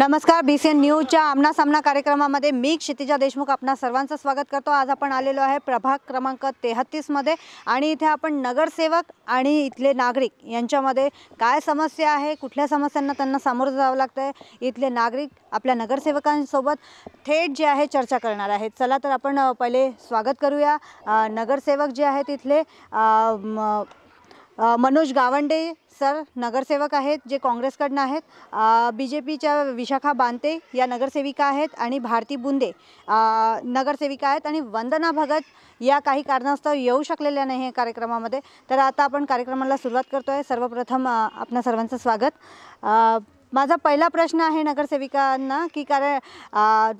नमस्कार बी C N न्यूजच्या आमना सामना कार्यक्रमामध्ये मी क्षितिजा देशमुख आपणा सर्वांचं स्वागत करतो आज आपण आलेलो आहे प्रभाग क्रमांक तेहत्तीसमध्ये आणि इथे आपण नगरसेवक आणि इथले नागरिक यांच्यामध्ये काय समस्या आहे कुठल्या समस्यांना त्यांना सामोरं जावं लागतं आहे इथले नागरिक आपल्या नगरसेवकांसोबत थेट जे आहे चर्चा करणार आहेत चला तर आपण पहिले स्वागत करूया नगरसेवक जे आहेत तिथले मनोज गावंडे सर नगरसेवक आहेत जे काँग्रेसकडनं आहेत बी जे पीच्या विशाखा बांते या नगरसेविका आहेत आणि भारती बुंदे नगरसेविका आहेत आणि वंदना भगत या काही कारणास्तव येऊ शकलेल्या नाही या कार्यक्रमामध्ये तर आता आपण कार्यक्रमाला सुरुवात करतो आहे सर्वप्रथम आपणा सर्वांचं स्वागत माझा पहिला प्रश्न आहे नगरसेविकांना की कारण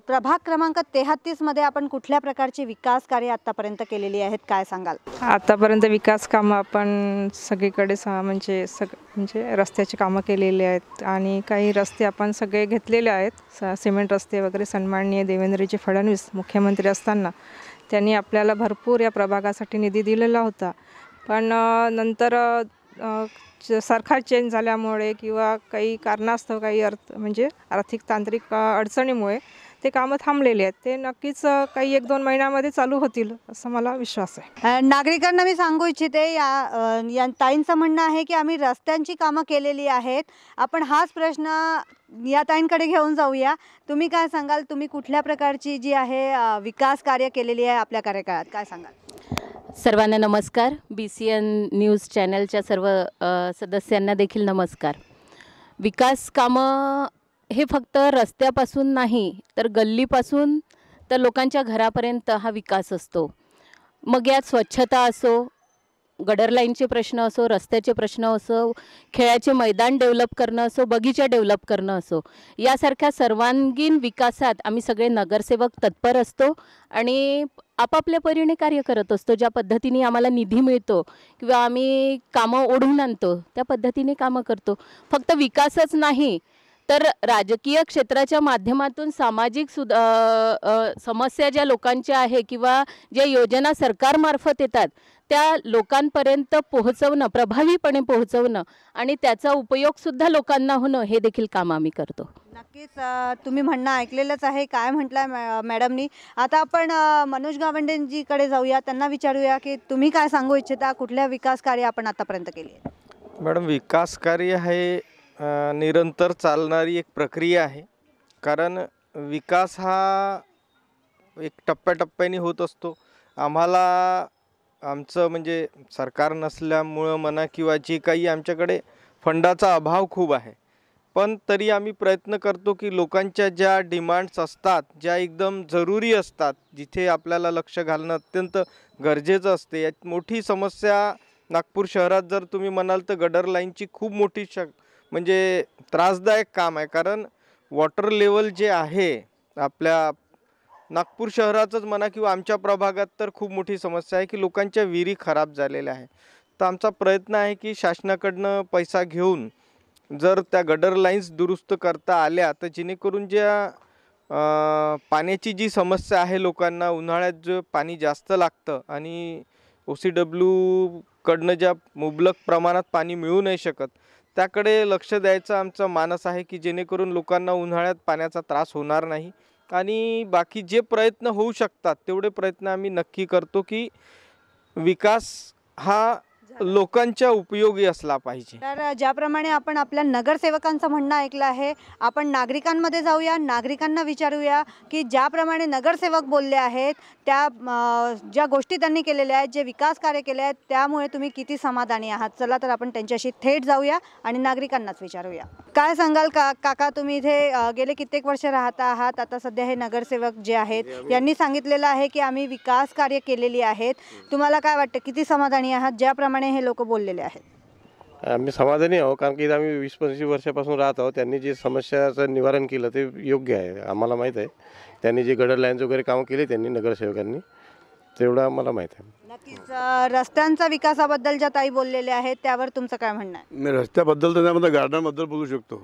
प्रभाग क्रमांक तेहतीसमध्ये आपण कुठल्या प्रकारची विकास कार्य आत्तापर्यंत केलेली आहेत काय सांगाल आतापर्यंत विकास कामं आपण सगळीकडे सा म्हणजे सग म्हणजे रस्त्याचे कामं केलेली आहेत आणि काही रस्ते आपण सगळे घेतलेले आहेत सिमेंट रस्ते वगैरे सन्माननीय देवेंद्रजी फडणवीस मुख्यमंत्री असताना त्यांनी आपल्याला भरपूर या प्रभागासाठी निधी दिलेला होता पण नंतर सरकार चेंज झाल्यामुळे किंवा काही कारणास्तव काही अर्थ म्हणजे आर्थिक तांत्रिक अडचणीमुळे ते कामं थांबलेले आहेत ते नक्कीच काही एक दोन महिन्यामध्ये चालू होतील असं मला विश्वास आहे नागरिकांना मी सांगू इच्छिते या या ताईंचं म्हणणं आहे की आम्ही रस्त्यांची कामं केलेली आहेत आपण हाच प्रश्न या ताईंकडे घेऊन जाऊया तुम्ही काय सांगाल तुम्ही कुठल्या प्रकारची जी आहे विकास कार्य केलेली आहे आपल्या कार्यकाळात काय सांगाल सर्वांना नमस्कार बी सी एन न्यूज चॅनलच्या सर्व सदस्यांना देखील नमस्कार विकास कामं हे फक्त रस्त्यापासून नाही तर गल्लीपासून तर लोकांच्या घरापर्यंत हा विकास असतो मग यात स्वच्छता असो गडर लाईनचे प्रश्न असो रस्त्याचे प्रश्न असो खेळाचे मैदान डेव्हलप करणं असो बगीचा डेव्हलप करणं असो यासारख्या सर्वांगीण विकासात आम्ही सगळे नगरसेवक तत्पर असतो आणि आपापल्या परीने कार्य करत असतो ज्या पद्धतीने आम्हाला निधी मिळतो किंवा आम्ही कामं ओढून आणतो त्या पद्धतीने कामं करतो फक्त विकासच नाही तर राजकीय क्षेत्राच्या माध्यमातून सामाजिक सुद समस्या ज्या लोकांच्या आहे किंवा ज्या योजना सरकारमार्फत येतात त्या लोकांपर्यंत पोहोचवणं प्रभावीपणे पोहोचवणं आणि त्याचा उपयोगसुद्धा लोकांना होणं हे देखील काम आम्ही करतो नक्कीच तुम्ही म्हणणं ऐकलेलंच आहे काय म्हटलं मॅ मॅडमनी आता आपण मनोज गावंडेंजीकडे जाऊया त्यांना विचारूया की तुम्ही काय सांगू इच्छिता कुठल्या विकास कार्य आपण आतापर्यंत केली मॅडम विकास कार्य हे निरंतर चालणारी एक प्रक्रिया आहे कारण विकास हा एक टप्प्याटप्प्याने होत असतो आम्हाला आमचं म्हणजे सरकार नसल्यामुळं म्हणा किंवा जे काही आमच्याकडे फंडाचा अभाव खूप आहे पण तरी आम्ही प्रयत्न करतो की लोकांच्या ज्या डिमांड्स असतात ज्या एकदम जरुरी असतात जिथे आपल्याला लक्ष घालणं अत्यंत गरजेचं असते यात मोठी समस्या नागपूर शहरात जर तुम्ही म्हणाल तर गडर लाईनची खूप मोठी श म्हणजे त्रासदायक काम आहे कारण वॉटर लेवल जे आहे आपल्या नागपूर शहराचंच म्हणा किंवा आमच्या प्रभागात तर खूप मोठी समस्या आहे की लोकांच्या विहिरी खराब झालेल्या आहे तर आमचा प्रयत्न आहे की शासनाकडनं पैसा घेऊन जर त्या गडर लाईन्स दुरुस्त करता आल्या तर जेणेकरून ज्या पाण्याची जी समस्या आहे लोकांना उन्हाळ्यात जे पाणी जास्त लागतं आणि ओ सी डब्ल्यूकडनं ज्या मुबलक प्रमाणात पाणी मिळू नाही शकत त्याकडे लक्ष द्यायचं आमचा मानस आहे की जेणेकरून लोकांना उन्हाळ्यात पाण्याचा त्रास होणार नाही आणि बाकी जे प्रयत्न होऊ शकतात तेवढे प्रयत्न आम्ही नक्की करतो की विकास हा लोकांच्या उपयोगी असला पाहिजे तर ज्याप्रमाणे आपण आपल्या नगरसेवकांचं म्हणणं ऐकलं आहे आपण नागरिकांमध्ये जाऊया नागरिकांना विचारूया की ज्याप्रमाणे नगरसेवक बोलले आहेत त्या ज्या गोष्टी त्यांनी केलेल्या आहेत जे विकास कार्य केले आहेत त्यामुळे तुम्ही किती समाधानी आहात चला तर आपण त्यांच्याशी थेट जाऊया आणि नागरिकांनाच विचारूया काय सांगाल का काका तुम्ही इथे गेले कित्येक वर्ष राहत आहात आता सध्या हे नगरसेवक जे आहेत हो. यांनी सांगितलेलं आहे की आम्ही विकास कार्य केलेली आहेत तुम्हाला काय वाटतं किती समाधानी आहात ज्याप्रमाणे हे लोक बोललेले आहेत आम्ही समाधानी आहोत कारण की आम्ही वीस पंचवीस वर्षापासून राहत आहोत त्यांनी जे समस्याचं निवारण केलं ते योग्य आहे आम्हाला माहीत आहे त्यांनी जे गडर लाईन्स वगैरे कामं केले त्यांनी नगरसेवकांनी तेवढं आम्हाला माहीत आहे नक्कीच रस्त्यांचा विकासाबद्दल ज्या ताई बोललेल्या आहेत त्यावर तुमचं काय म्हणणं आहे मी रस्त्याबद्दल तर त्यामध्ये गार्डनबद्दल बोलू शकतो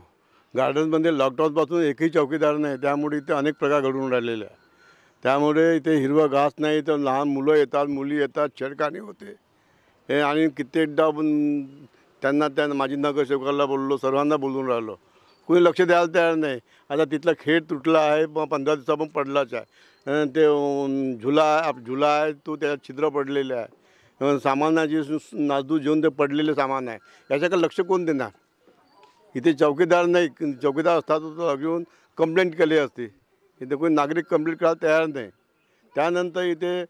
गार्डनमध्ये लॉकडाऊनपासून एकही चौकीदार नाही त्यामुळे इथे अनेक प्रकार घडून राहिलेले आहे त्यामुळे इथे हिरवं घास नाही तर लहान मुलं येतात मुली येतात छेडकाणी होते हे आणि कित्येकदा त्यांना त्या माझी नगरसेवकाला बोललो सर्वांना बोलून राहिलो कोणी लक्ष द्यायला तयार नाही आता तिथला खेळ तुटला आहे मग पंधरा दिवसा पण पडलाच आहे ते झुला आहे झुला आहे तो त्याच्यात छिद्र पडलेले आहे सामानाची नाजदू जेवून ते पडलेले सामान आहे याच्याकडे लक्ष कोण देणार इथे चौकीदार नाही चौकीदार असतात तो घेऊन कंप्लेंट केली असते इथे कोणी नागरिक कंप्लेंट करायला तयार नाही त्यानंतर इथे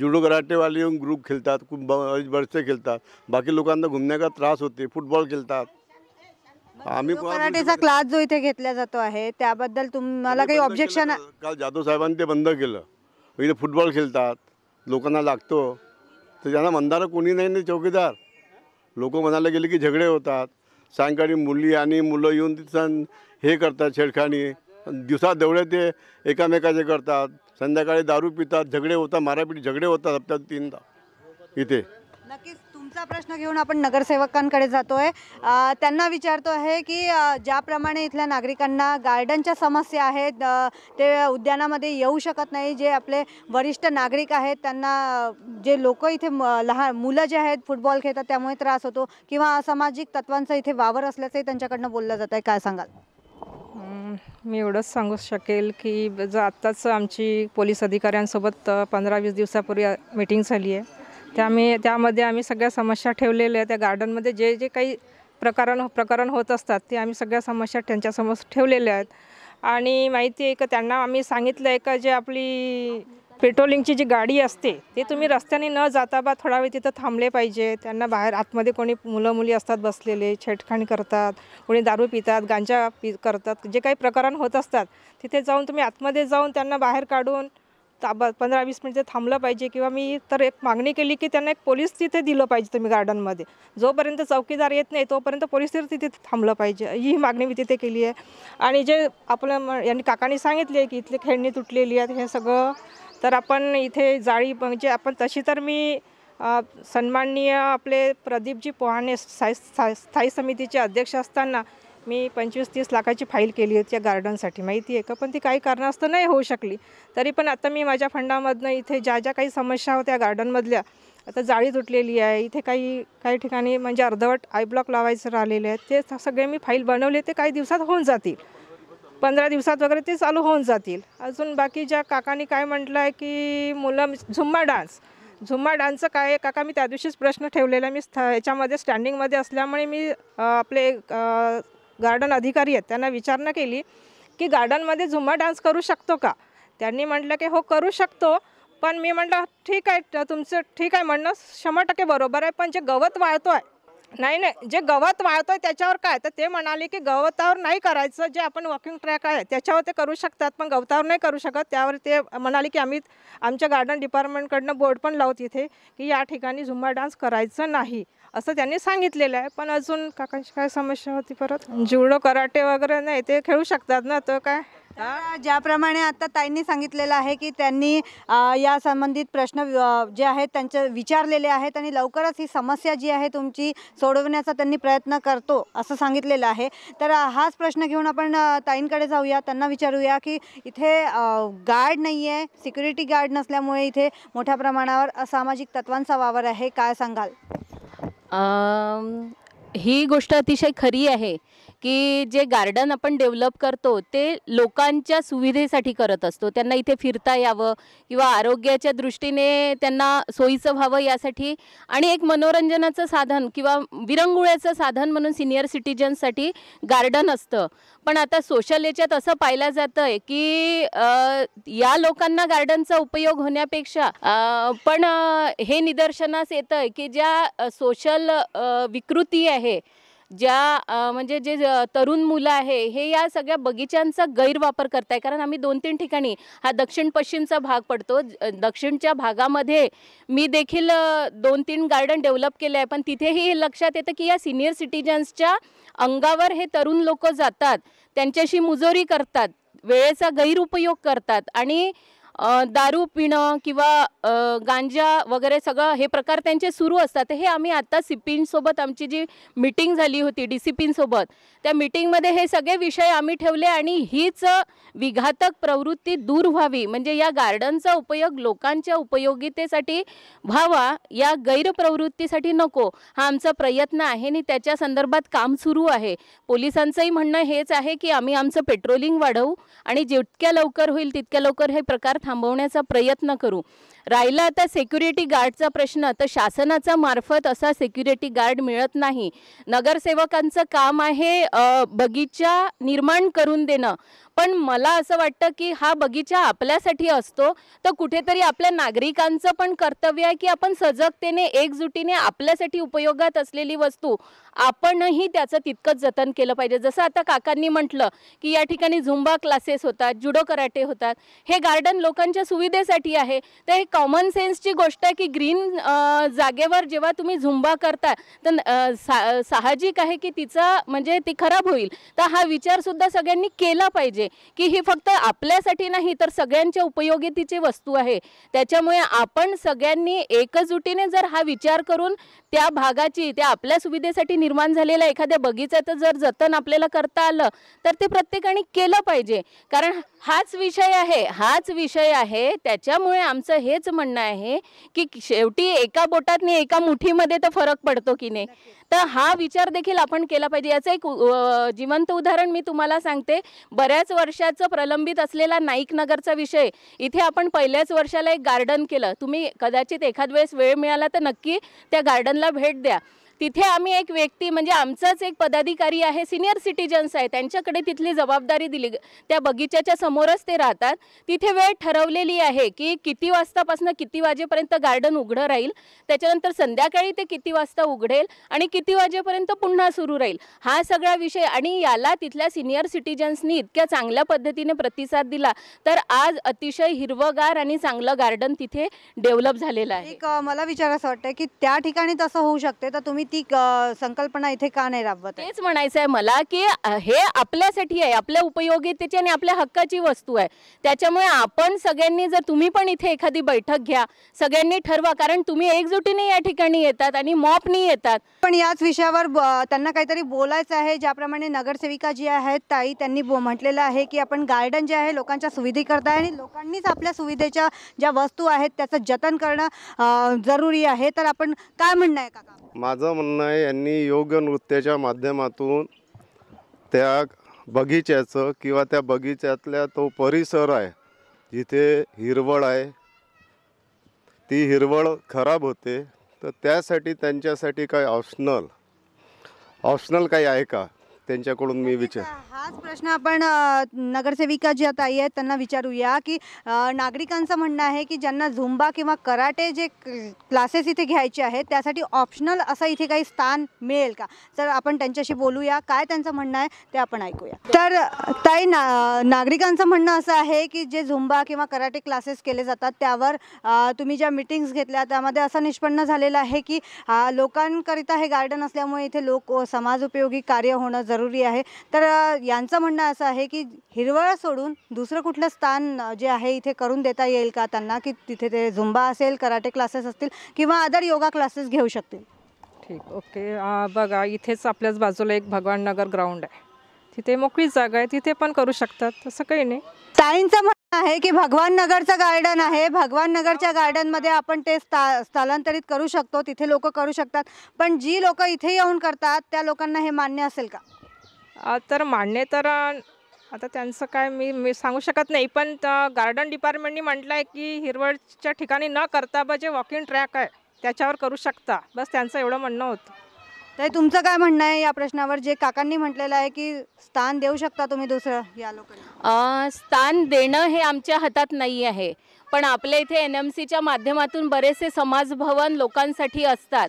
जुडो कराटेवाले येऊन ग्रुप खेळतात खूप बरसे बरेचसे खेळतात बाकी लोकांना घुमण्याचा त्रास होते फुटबॉल खेळतात आम्ही कराटेचा क्लास जो इथे घेतला जातो आहे त्याबद्दल तुम्हाला काही ऑब्जेक्शन काल जाधव साहेबांनी ते बंद केलं इथे फुटबॉल खेळतात लोकांना लागतो तर त्यांना म्हणणारं कोणी नाही ना चौकीदार लोक म्हणायला गेले की झगडे होतात सायंकाळी मुली आणि मुलं येऊन तिथं हे करतात छेडखानी दिवसा देवळे ते एकामेकाचे करतात संध्याकाळी दारू पितात झगडे होतात मारापिटी झगडे होतात हप्त्यात तीनदा इथे नक्कीच तुमचा प्रश्न घेऊन आपण नगरसेवकांकडे जातो आहे त्यांना विचारतो आहे की ज्याप्रमाणे इथल्या नागरिकांना गार्डनच्या समस्या आहेत ते उद्यानामध्ये येऊ शकत नाही जे आपले वरिष्ठ नागरिक आहेत त्यांना जे लोक इथे लहान मुलं जे आहेत फुटबॉल खेळतात त्यामुळे त्रास होतो किंवा असामाजिक तत्वांचा इथे वावर असल्याचंही त्यांच्याकडनं बोललं जात आहे काय सांगाल मी एवढंच सांगू शकेल की जर आत्ताच आमची पोलीस अधिकाऱ्यांसोबत पंधरा वीस दिवसापूर्वी मीटिंग झाली आहे त्या मी त्यामध्ये आम्ही सगळ्या समस्या ठेवलेल्या आहेत त्या गार्डनमध्ये जे जे काही प्रकरण हो- प्रकरण होत असतात ते आम्ही सगळ्या समस्या त्यांच्यासमोर ठेवलेल्या आहेत आणि माहिती आहे का त्यांना आम्ही सांगितलं आहे का जे आपली पेट्रोलिंगची जी गाडी असते ते तुम्ही रस्त्याने न जाता बा थोडा वेळ तिथं थांबले पाहिजे त्यांना बाहेर आतमध्ये कोणी मुलं मुली असतात बसलेले छेटखाण करतात कोणी दारू पितात गांजा पी करतात जे काही प्रकरण होत असतात तिथे जाऊन तुम्ही आतमध्ये जाऊन त्यांना बाहेर काढून ताबा पंधरा वीस मिनिटे थांबलं पाहिजे किंवा मी तर एक मागणी केली की त्यांना एक पोलीस तिथे दिलं पाहिजे तुम्ही गार्डनमध्ये जोपर्यंत चौकीदार येत नाही तोपर्यंत पोलीस तर तिथे थांबलं पाहिजे ही मागणी मी तिथे केली आहे आणि जे आपलं यांनी काकांनी सांगितले की इथली खेळणी तुटलेली आहेत हे सगळं तर आपण इथे जाळी म्हणजे आपण तशी तर मी सन्माननीय आपले प्रदीपजी पोहाणे स्थायी स्थायी स्थायी समितीचे अध्यक्ष असताना मी पंचवीस तीस लाखाची फाईल केली होती या गार्डनसाठी माहिती आहे का पण ती काही कारणास्तव नाही होऊ शकली तरी पण आता मी माझ्या फंडामधनं इथे ज्या ज्या काही समस्या होत्या गार्डनमधल्या आता जाळी तुटलेली आहे इथे काही काही ठिकाणी म्हणजे अर्धवट आयब्लॉक लावायचं राहिलेले आहेत ते सगळे मी फाईल बनवले ते काही दिवसात होऊन जातील पंधरा दिवसात वगैरे ते चालू होऊन जातील अजून बाकी ज्या काकांनी काय म्हटलं आहे की मुलं झुम्मा डान्स झुम्मा डान्सचं काय काका मी त्या दिवशीच प्रश्न ठेवलेला मी स्थ याच्यामध्ये स्टँडिंगमध्ये असल्यामुळे मी आपले गार्डन अधिकारी आहेत त्यांना विचारणा केली की गार्डनमध्ये झुम्मा डान्स करू शकतो का त्यांनी म्हटलं की हो करू शकतो पण मी म्हटलं ठीक आहे तुमचं ठीक आहे म्हणणं शंभर टक्के बरोबर आहे पण जे गवत वाळतो आहे नाही नाही जे गवत वाळतोय त्याच्यावर काय तर ते म्हणाले की गवतावर नाही करायचं जे आपण वॉकिंग ट्रॅक आहे त्याच्यावर ते करू शकतात पण गवतावर नाही करू शकत त्यावर ते म्हणाले की आम्ही आमच्या गार्डन डिपार्टमेंटकडनं बोर्ड पण लावत इथे की या ठिकाणी झुंबा डान्स करायचं नाही असं त्यांनी सांगितलेलं आहे पण अजून काकांची काय समस्या होती परत जुडो कराटे वगैरे नाही ते खेळू शकतात ना तर काय ज्याप्रमाणे आता ताईंनी सांगितलेलं आहे की त्यांनी या संबंधित प्रश्न जे आहेत त्यांचे विचारलेले आहेत आणि लवकरच ही समस्या जी आहे तुमची सोडवण्याचा त्यांनी प्रयत्न करतो असं सांगितलेलं आहे तर हाच प्रश्न घेऊन आपण ताईंकडे जाऊया त्यांना विचारूया की इथे गार्ड नाही आहे सिक्युरिटी गार्ड नसल्यामुळे इथे मोठ्या प्रमाणावर असामाजिक तत्वांचा वावर आहे काय सांगाल ही गोष्ट अतिशय खरी आहे की जे गार्डन आपण डेव्हलप करतो ते लोकांच्या सुविधेसाठी करत असतो त्यांना इथे फिरता यावं किंवा आरोग्याच्या दृष्टीने त्यांना सोयीचं व्हावं यासाठी आणि एक मनोरंजनाचं साधन किंवा विरंगुळ्याचं साधन म्हणून सिनियर सिटीजन्ससाठी गार्डन असतं पण आता सोशल याच्यात असं पाहिलं जातं आहे की या लोकांना गार्डनचा उपयोग होण्यापेक्षा पण हे निदर्शनास येतं की ज्या सोशल विकृती आहे ज्या म्हणजे जे तरुण मुलं आहे हे या सगळ्या बगीचांचा गैरवापर करताय कारण आम्ही दोन तीन ठिकाणी हा दक्षिण पश्चिमचा भाग पडतो दक्षिणच्या भागामध्ये मी देखील दोन तीन गार्डन डेव्हलप केले आहे पण तिथेही हे लक्षात येतं की या सिनियर सिटीजन्सच्या अंगावर हे तरुण लोक जातात त्यांच्याशी मुजोरी करतात वेळेचा गैरउपयोग करतात आणि दारू पिणं किंवा गांजा वगैरे सगळं हे प्रकार त्यांचे सुरू असतात हे आम्ही आता सिपींसोबत आमची जी मिटिंग झाली होती डी सी पींसोबत त्या मिटिंगमध्ये हे सगळे विषय आम्ही ठेवले आणि हीच विघातक प्रवृत्ती दूर व्हावी म्हणजे या गार्डनचा उपयोग लोकांच्या उपयोगितेसाठी व्हावा या गैरप्रवृत्तीसाठी नको हा आमचा प्रयत्न आहे आणि त्याच्या संदर्भात काम सुरू आहे पोलिसांचंही म्हणणं हेच आहे की आम्ही आमचं पेट्रोलिंग वाढवू आणि जितक्या लवकर होईल तितक्या लवकर हे प्रकार थांबवण्याचा प्रयत्न करू राहिला आता सेक्युरिटी गार्डचा प्रश्न तर शासनाचा मार्फत असा सेक्युरिटी गार्ड मिळत नाही नगरसेवकांचं काम आहे बगीचा निर्माण करून देणं पण मला असं वाटतं की हा बगीचा आपल्यासाठी असतो तर कुठेतरी आपल्या नागरिकांचं पण कर्तव्य आहे की आपण सजगतेने एकजुटीने आपल्यासाठी उपयोगात असलेली वस्तू आपणही त्याचं तितकंच जतन केलं पाहिजे जसं आता काकांनी म्हटलं की या ठिकाणी झुंबा क्लासेस होतात जुडो कराटे होतात हे गार्डन लोकांच्या सुविधेसाठी आहे तर हे कॉमन सेन्सची गोष्ट आहे की ग्रीन जागेवर जेव्हा तुम्ही झुंबा करता तर साहजिक आहे की तिचा म्हणजे ती खराब होईल तर हा विचारसुद्धा सगळ्यांनी केला पाहिजे की ही फक्त आपल्यासाठी नाही तर सगळ्यांच्या उपयोगितेची वस्तू आहे त्याच्यामुळे आपण सगळ्यांनी एकजुटीने जर हा विचार करून त्या भागाची त्या आपल्या सुविधेसाठी निर्माण झालेल्या एखाद्या बगीचाचं जर जतन आपल्याला करता आलं तर ते प्रत्येकाने केलं पाहिजे कारण हाच विषय आहे हाच विषय आहे त्याच्यामुळे आमचं हे म्हणणं आहे की शेवटी एका बोटातनी एका मुठीमध्ये तर फरक पडतो की नाही तर हा विचार देखील आपण केला पाहिजे याचं एक जिवंत उदाहरण मी तुम्हाला सांगते बऱ्याच वर्षाचं प्रलंबित असलेला नाईक नगरचा विषय इथे आपण पहिल्याच वर्षाला एक गार्डन केलं तुम्ही कदाचित एखाद वेळेस वेळ मिळाला तर नक्की त्या गार्डनला भेट द्या तिथे आम्ही एक व्यक्ती म्हणजे आमचाच एक पदाधिकारी आहे सिनियर सिटीजन्स आहे त्यांच्याकडे तिथली जबाबदारी दिली त्या बगीच्याच्या समोरच ते राहतात तिथे वेळ ठरवलेली आहे की किती वाजतापासून किती वाजेपर्यंत गार्डन उघडं राहील त्याच्यानंतर संध्याकाळी ते किती वाजता उघडेल आणि किती वाजेपर्यंत पुन्हा सुरू राहील हा सगळा विषय आणि याला तिथल्या सिनियर सिटीजन्सनी इतक्या चांगल्या पद्धतीने प्रतिसाद दिला तर आज अतिशय हिरवगार आणि चांगलं गार्डन तिथे डेव्हलप झालेलं आहे मला विचारायचं वाटतं की त्या ठिकाणी तसं होऊ शकते तर तुम्ही ती संकल्पना इथे का नाही राबवत तेच म्हणायचं आहे मला की हे आपल्यासाठी आहे आपल्या उपयोगितेची आणि आपल्या हक्काची वस्तू आहे त्याच्यामुळे आपण सगळ्यांनी जर तुम्ही पण इथे एखादी बैठक घ्या सगळ्यांनी ठरवा कारण तुम्ही एकजुटीने या ठिकाणी येतात आणि मॉपनी येतात पण याच विषयावर त्यांना काहीतरी बोलायचं आहे ज्याप्रमाणे नगरसेविका जी आहेत ताई त्यांनी म्हटलेलं आहे की आपण गार्डन जे आहे लोकांच्या सुविधेकरता आहे आणि लोकांनीच आपल्या सुविधेच्या ज्या वस्तू आहेत त्याचं जतन करणं जरुरी आहे तर आपण काय म्हणणं आहे का माझं म्हणणं आहे यांनी योग नृत्याच्या माध्यमातून त्या बगीच्याचं किंवा त्या बगीच्यातल्या तो परिसर आहे जिथे हिरवळ आहे ती हिरवळ खराब होते तर त्यासाठी त्यांच्यासाठी काही ऑप्शनल ऑप्शनल काही आहे का त्यांच्याकडून मी विचार हाच प्रश्न आपण नगरसेविका जी आता आई आहेत त्यांना विचारूया की नागरिकांचं म्हणणं आहे की ज्यांना झुंबा किंवा कराटे जे क्लासेस इथे घ्यायचे आहेत त्यासाठी ऑप्शनल असं इथे काही स्थान मिळेल का तर आपण त्यांच्याशी बोलूया काय त्यांचं म्हणणं आहे ते आपण ऐकूया तर ताई ना नागरिकांचं म्हणणं असं आहे की जे झुंबा किंवा कराटे क्लासेस केले जातात त्यावर तुम्ही ज्या मिटिंग्स घेतल्या त्यामध्ये असं निष्पन्न झालेलं आहे की लोकांकरिता हे गार्डन असल्यामुळे इथे लोक समाजोपयोगी कार्य होणं जरूर जरुरी आहे तर यांचं म्हणणं असं आहे की हिरवळ सोडून दुसरं कुठलं स्थान जे आहे इथे करून देता येईल का त्यांना की तिथे ते झुंबा असेल कराटे क्लासेस असतील किंवा अदर योगा क्लासेस घेऊ शकतील ठीक ओके बघा इथेच आपल्याच बाजूला एक भगवान नगर ग्राउंड आहे तिथे मोकळी जागा आहे तिथे पण करू शकतात तसं काही नाही ताईंचं म्हणणं आहे की भगवान नगरचं गार्डन आहे भगवान नगरच्या गार्डन मध्ये आपण ते स्था स्थलांतरित करू शकतो तिथे लोक करू शकतात पण जी लोक इथे येऊन करतात त्या लोकांना हे मान्य असेल का तर मान्य तर आता त्यांचं काय मी मी सांगू शकत नाही पण गार्डन डिपार्टमेंटनी म्हटलं आहे की हिरवळच्या ठिकाणी न करता बा जे वॉकिंग ट्रॅक आहे त्याच्यावर करू शकता बस त्यांचं एवढं म्हणणं होतं तर तुमचं काय म्हणणं आहे या प्रश्नावर जे काकांनी म्हटलेलं आहे की स्थान देऊ शकता तुम्ही दुसरं या लोकांना स्थान देणं हे आमच्या हातात नाही आहे पण आपल्या इथे एन एम सीच्या माध्यमातून बरेचसे समाजभवन लोकांसाठी असतात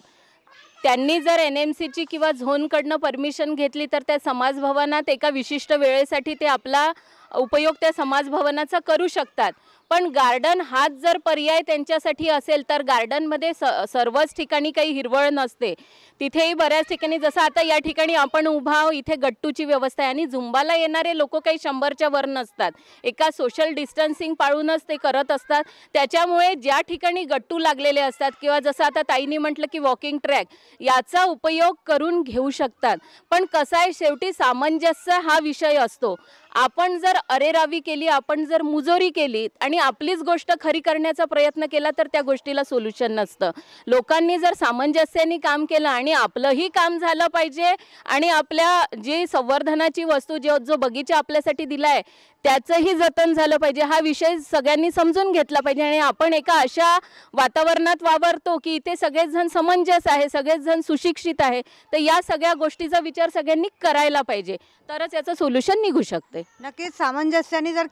त्यांनी जर एन एम सीची किंवा झोनकडनं परमिशन घेतली तर त्या समाजभवनात एका विशिष्ट वेळेसाठी ते आपला उपयोग त्या समाजभवनाचा करू शकतात पण गार्डन हाच जर पर्याय त्यांच्यासाठी असेल तर गार्डनमध्ये स सर्वच ठिकाणी काही हिरवळ नसते तिथेही बऱ्याच ठिकाणी जसं आता या ठिकाणी आपण उभा इथे गट्टूची व्यवस्था आहे आणि झुंबाला येणारे लोक काही शंभरच्या वर नसतात एका सोशल डिस्टन्सिंग पाळूनच ते करत असतात त्याच्यामुळे ज्या ठिकाणी गट्टू लागलेले असतात किंवा जसं आता ताईने म्हटलं की वॉकिंग ट्रॅक याचा उपयोग करून घेऊ शकतात पण कसा आहे शेवटी सामंजस्य हा विषय असतो आपण जर अरेरावी केली आपण जर मुजोरी केली आणि आपलीच गोष्ट खरी करण्याचा प्रयत्न केला तर त्या गोष्टीला सोल्युशन नसतं लोकांनी जर सामंजस्याने काम केलं आणि आपलंही काम झालं पाहिजे आणि आपल्या जी संवर्धनाची वस्तू जो जो बगीचा आपल्यासाठी दिला आहे त्याचंही जतन झालं पाहिजे हा विषय सगळ्यांनी समजून घेतला पाहिजे आणि आपण एका अशा वातावरणात वावरतो की इथे सगळेच जण समंजस आहे सगळेच जण सुशिक्षित आहे तर या सगळ्या गोष्टीचा विचार सगळ्यांनी करायला पाहिजे तरच याचं सोल्युशन निघू शकते नक्कीच सामंजस्याने जर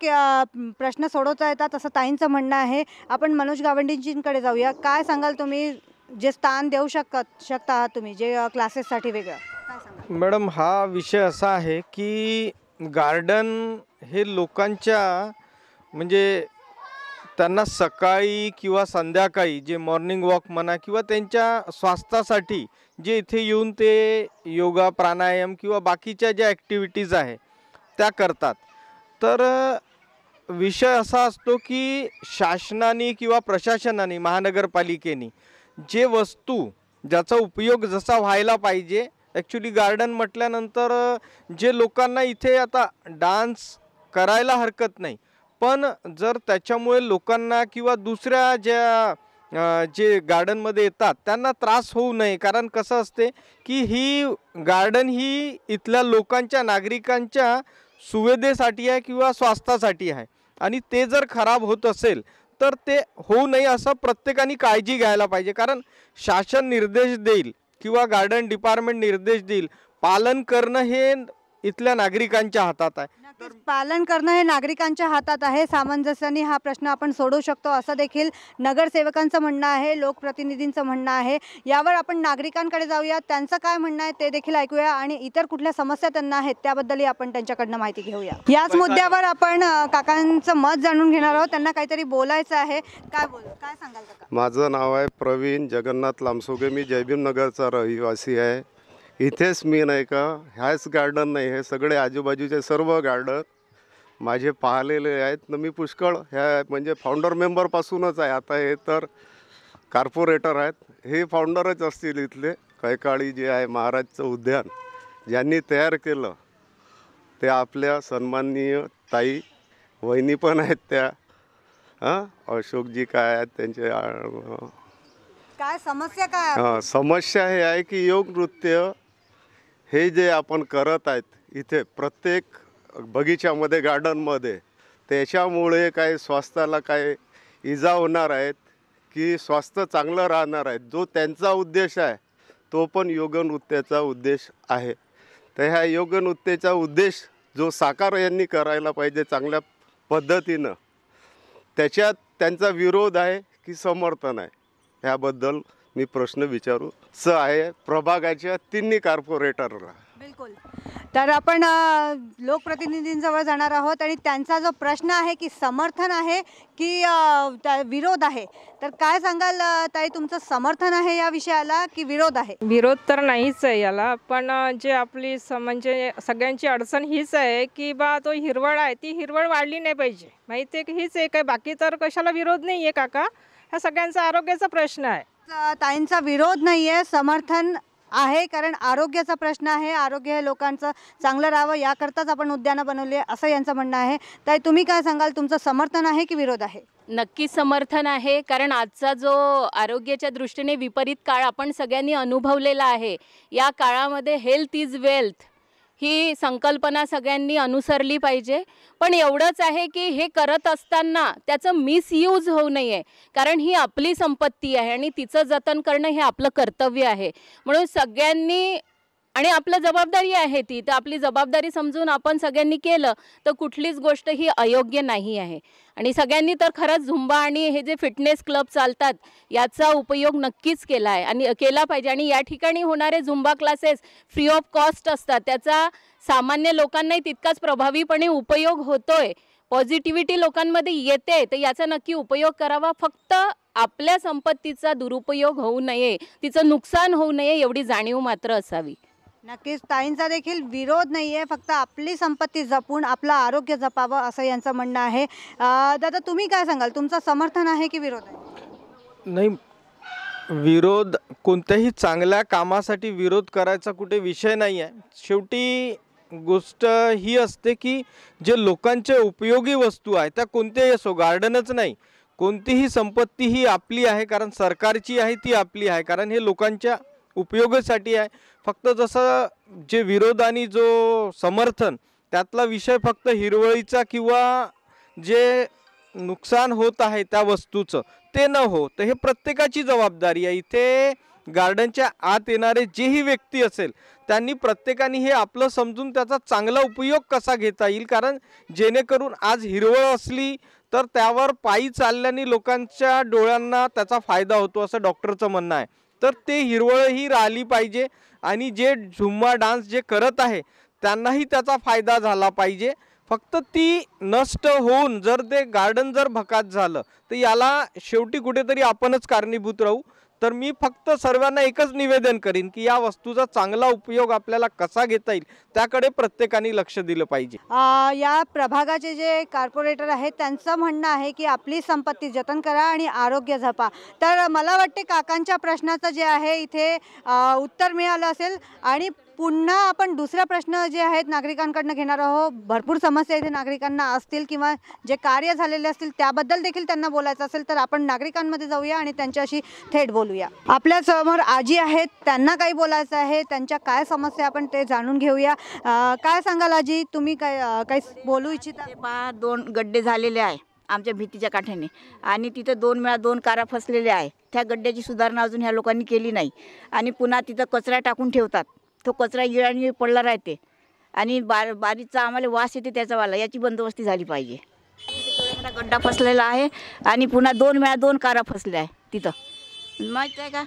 प्रश्न सोडवता येतात असं ताईंचं म्हणणं आहे आपण मनोज गावंडींजींकडे जाऊया काय सांगाल तुम्ही जे स्थान देऊ शकत शकता तुम्ही जे क्लासेससाठी वेगळं मॅडम हा विषय असा आहे की गार्डन हे लोकांच्या म्हणजे त्यांना सकाळी किंवा संध्याकाळी जे मॉर्निंग वॉक म्हणा किंवा त्यांच्या स्वास्थ्यासाठी जे इथे येऊन ते योगा प्राणायाम किंवा बाकीच्या ज्या ॲक्टिव्हिटीज आहे त्या करतात तर विषय असा असतो की शासनाने किंवा प्रशासनाने महानगरपालिकेने जे वस्तू ज्याचा उपयोग जसा व्हायला पाहिजे ॲक्च्युली गार्डन म्हटल्यानंतर जे लोकांना इथे आता डान्स करायला हरकत नाही पण जर त्याच्यामुळे लोकांना किंवा दुसऱ्या ज्या जे गार्डनमध्ये येतात त्यांना त्रास होऊ नये कारण कसं असते की ही गार्डन ही इथल्या लोकांच्या नागरिकांच्या सुवेदेसाठी आहे किंवा स्वास्थ्यासाठी आहे आणि ते जर खराब होत असेल तर ते होऊ नये असं प्रत्येकाने काळजी घ्यायला पाहिजे कारण शासन निर्देश देईल किंवा गार्डन डिपार्टमेंट निर्देश देईल पालन करणं हे इथल्या नागरिकांच्या हातात आहे पालन करणं हे नागरिकांच्या हातात आहे सामंजस्याने हा प्रश्न आपण सोडवू शकतो असं देखील नगरसेवकांचं म्हणणं आहे लोकप्रतिनिधींचं म्हणणं आहे यावर आपण नागरिकांकडे जाऊया त्यांचं काय म्हणणं आहे ते देखील ऐकूया आणि इतर कुठल्या समस्या त्यांना आहेत त्याबद्दलही आपण त्यांच्याकडनं माहिती घेऊया याच मुद्द्यावर आपण काकांचं मत जाणून घेणार आहोत त्यांना काहीतरी बोलायचं आहे काय बोल काय सांगाल माझं नाव आहे प्रवीण जगन्नाथ लांबसोगे मी नगरचा रहिवासी आहे इथेच मी नाही का ह्याच गार्डन नाही हे सगळे आजूबाजूचे सर्व गार्डन माझे पाहिलेले आहेत ना मी पुष्कळ ह्या म्हणजे फाउंडर मेंबरपासूनच आहे आता हे तर कार्पोरेटर आहेत हे फाउंडरच असतील इथले कैकाळी जे आहे महाराजचं उद्यान ज्यांनी तयार केलं ते आपल्या सन्माननीय ताई वहिनी पण आहेत त्या हां अशोकजी काय आहेत त्यांचे काय समस्या काय समस्या हे आहे की योग नृत्य हे जे आपण करत आहेत इथे प्रत्येक बगीच्यामध्ये गार्डनमध्ये त्याच्यामुळे काय स्वास्थ्याला काय इजा होणार आहेत की स्वास्थ्य चांगलं राहणार आहे जो त्यांचा उद्देश आहे तो पण योगनृत्याचा उद्देश आहे तर ह्या योगनृत्याचा उद्देश जो साकार यांनी करायला पाहिजे चांगल्या पद्धतीनं त्याच्यात त्यांचा विरोध आहे की समर्थन आहे ह्याबद्दल मी प्रश्न विचारू स आहे प्रभागाच्या तिन्ही कॉर्पोरेटरला बिलकुल तर आपण लोकप्रतिनिधींजवळ जाणार आहोत आणि त्यांचा जो प्रश्न आहे की समर्थन आहे की विरोध आहे तर काय सांगाल ताई तुमचं समर्थन आहे या विषयाला की विरोध आहे विरोध तर नाहीच आहे याला पण जे आपली म्हणजे सगळ्यांची अडचण हीच आहे की बा तो हिरवळ आहे ती हिरवळ वाढली नाही पाहिजे माहिती आहे की हीच एक आहे बाकी तर कशाला विरोध नाही आहे काका हा सगळ्यांचा आरोग्याचा प्रश्न आहे ताईंचा विरोध नाही आहे समर्थन आहे कारण आरोग्याचा प्रश्न आहे आरोग्य हे लोकांचं चांगलं राहावं याकरताच आपण उद्यानं बनवली आहे असं यांचं म्हणणं आहे तर तुम्ही काय सांगाल तुमचं समर्थन आहे की विरोध आहे नक्की समर्थन आहे कारण आजचा जो आरोग्याच्या दृष्टीने विपरीत काळ आपण सगळ्यांनी अनुभवलेला आहे या काळामध्ये हेल्थ इज वेल्थ ही संकल्पना सगळ्यांनी अनुसरली पाहिजे पण एवढंच आहे की हे करत असताना त्याचं मिसयूज होऊ नये कारण ही आपली संपत्ती आहे आणि तिचं जतन करणं हे आपलं कर्तव्य आहे म्हणून सगळ्यांनी आणि आपलं जबाबदारी आहे ती तर आपली जबाबदारी समजून आपण सगळ्यांनी केलं तर कुठलीच गोष्ट ही अयोग्य नाही आहे आणि सगळ्यांनी तर खरंच झुंबा आणि हे जे फिटनेस क्लब चालतात याचा उपयोग नक्कीच केला आहे आणि केला पाहिजे आणि या ठिकाणी होणारे Zumba classes free of cost असतात त्याचा सामान्य लोकांनाही तितकाच प्रभावीपणे उपयोग होतोय पॉझिटिव्हिटी लोकांमध्ये येते तर याचा नक्की उपयोग करावा फक्त आपल्या संपत्तीचा दुरुपयोग होऊ नये तिचं नुकसान होऊ नये एवढी जाणीव मात्र असावी नक्कीच ताईंचा देखील विरोध नाही आहे फक्त आपली संपत्ती जपून आपलं आरोग्य जपावं असं यांचं म्हणणं आहे दादा तुम्ही काय सांगाल तुमचं समर्थन आहे की विरोध आहे नाही विरोध कोणत्याही चांगल्या कामासाठी विरोध करायचा कुठे विषय नाही आहे शेवटी गोष्ट ही असते की जे लोकांच्या उपयोगी वस्तू आहे त्या कोणत्याही असो गार्डनच नाही कोणतीही संपत्ती ही आपली आहे कारण सरकारची आहे ती आपली आहे कारण हे लोकांच्या उपयोगासाठी आहे फक्त जसं जे विरोधानी जो समर्थन त्यातला विषय फक्त हिरवळीचा किंवा जे नुकसान होत आहे त्या वस्तूचं ते न हो तर हे प्रत्येकाची जबाबदारी आहे इथे गार्डनच्या आत येणारे जेही व्यक्ती असेल त्यांनी प्रत्येकाने हे आपलं समजून त्याचा चांगला उपयोग कसा घेता येईल कारण जेणेकरून आज हिरवळ असली तर त्यावर पायी चालल्याने लोकांच्या डोळ्यांना त्याचा फायदा होतो असं डॉक्टरचं म्हणणं आहे तर ते हिरवळही राहिली पाहिजे आणि जे झुम्मा डान्स जे करत आहे त्यांनाही त्याचा फायदा झाला पाहिजे फक्त ती नष्ट होऊन जर ते गार्डन जर भकात झालं तर याला शेवटी कुठेतरी आपणच कारणीभूत राहू तर मी फक्त सर्वांना एकच निवेदन करीन की या वस्तूचा चांगला उपयोग आपल्याला कसा घेता येईल त्याकडे प्रत्येकाने लक्ष दिलं पाहिजे या प्रभागाचे जे कार्पोरेटर आहेत त्यांचं म्हणणं आहे की आपली संपत्ती जतन करा आणि आरोग्य जपा तर मला वाटते काकांच्या प्रश्नाचं जे आहे इथे उत्तर मिळालं असेल आणि पुन्हा आपण दुसरा प्रश्न जे आहेत नागरिकांकडनं घेणार आहोत भरपूर समस्या इथे नागरिकांना असतील किंवा जे कार्य झालेले असतील त्याबद्दल देखील त्यांना बोलायचं असेल तर आपण नागरिकांमध्ये जाऊया आणि त्यांच्याशी थेट बोलूया आपल्या समोर आजी आहेत त्यांना काही बोलायचं आहे त्यांच्या काय समस्या आपण ते जाणून घेऊया काय सांगाल आजी तुम्ही काय काही बोलू इच्छिता पहा दोन गड्डे झालेले आहे आमच्या भीतीच्या काठ्याने आणि तिथं दोन वेळा दोन कारा फसलेल्या आहे त्या गड्ड्याची सुधारणा अजून ह्या लोकांनी केली नाही आणि पुन्हा तिथं कचरा टाकून ठेवतात तो कचरा येळाने पडला राहते आणि बार बारीकचा आम्हाला वास येते त्याचावाला याची बंदोबस्ती झाली पाहिजे गड्डा फसलेला आहे आणि पुन्हा दोन वेळा दोन कारा फसल्या आहे तिथं माहीत आहे का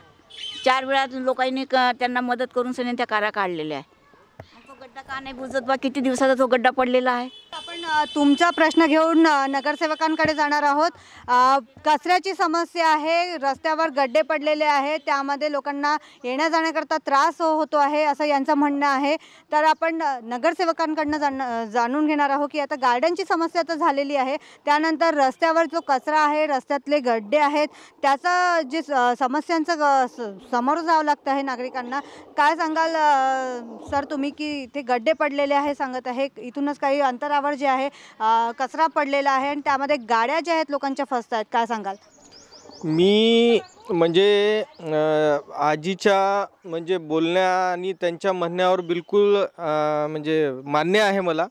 चार वेळा लोकांनी त्यांना मदत करून सगळ्यांनी त्या कारा काढलेल्या आहे तो गड्डा का नाही बुजत बा किती दिवसाचा तो गड्डा पडलेला आहे तुमचा प्रश्न घेऊन नगरसेवकांकडे जाणार आहोत कचऱ्याची समस्या आहे रस्त्यावर गड्डे पडलेले आहेत त्यामध्ये लोकांना येण्या जाण्याकरता त्रास हो-, होतो आहे असं यांचं म्हणणं आहे तर आपण नगरसेवकांकडनं जाण जाणून घेणार आहोत की आता गार्डनची समस्या तर झालेली आहे त्यानंतर रस्त्यावर जो कचरा आहे रस्त्यातले गड्डे आहेत त्याचं जे समस्यांचं समोर जावं लागतं आहे नागरिकांना काय सांगाल सर तुम्ही की इथे गड्डे पडलेले आहे सांगत आहे इथूनच काही अंतरावर जे आहे कचरा पडलेला आहे आणि त्यामध्ये गाड्या ज्या आहेत लोकांच्या फसत आहेत काय सांगाल मी म्हणजे आजीच्या म्हणजे बोलण्या आणि त्यांच्या म्हणण्यावर बिलकुल म्हणजे मान्य आहे मला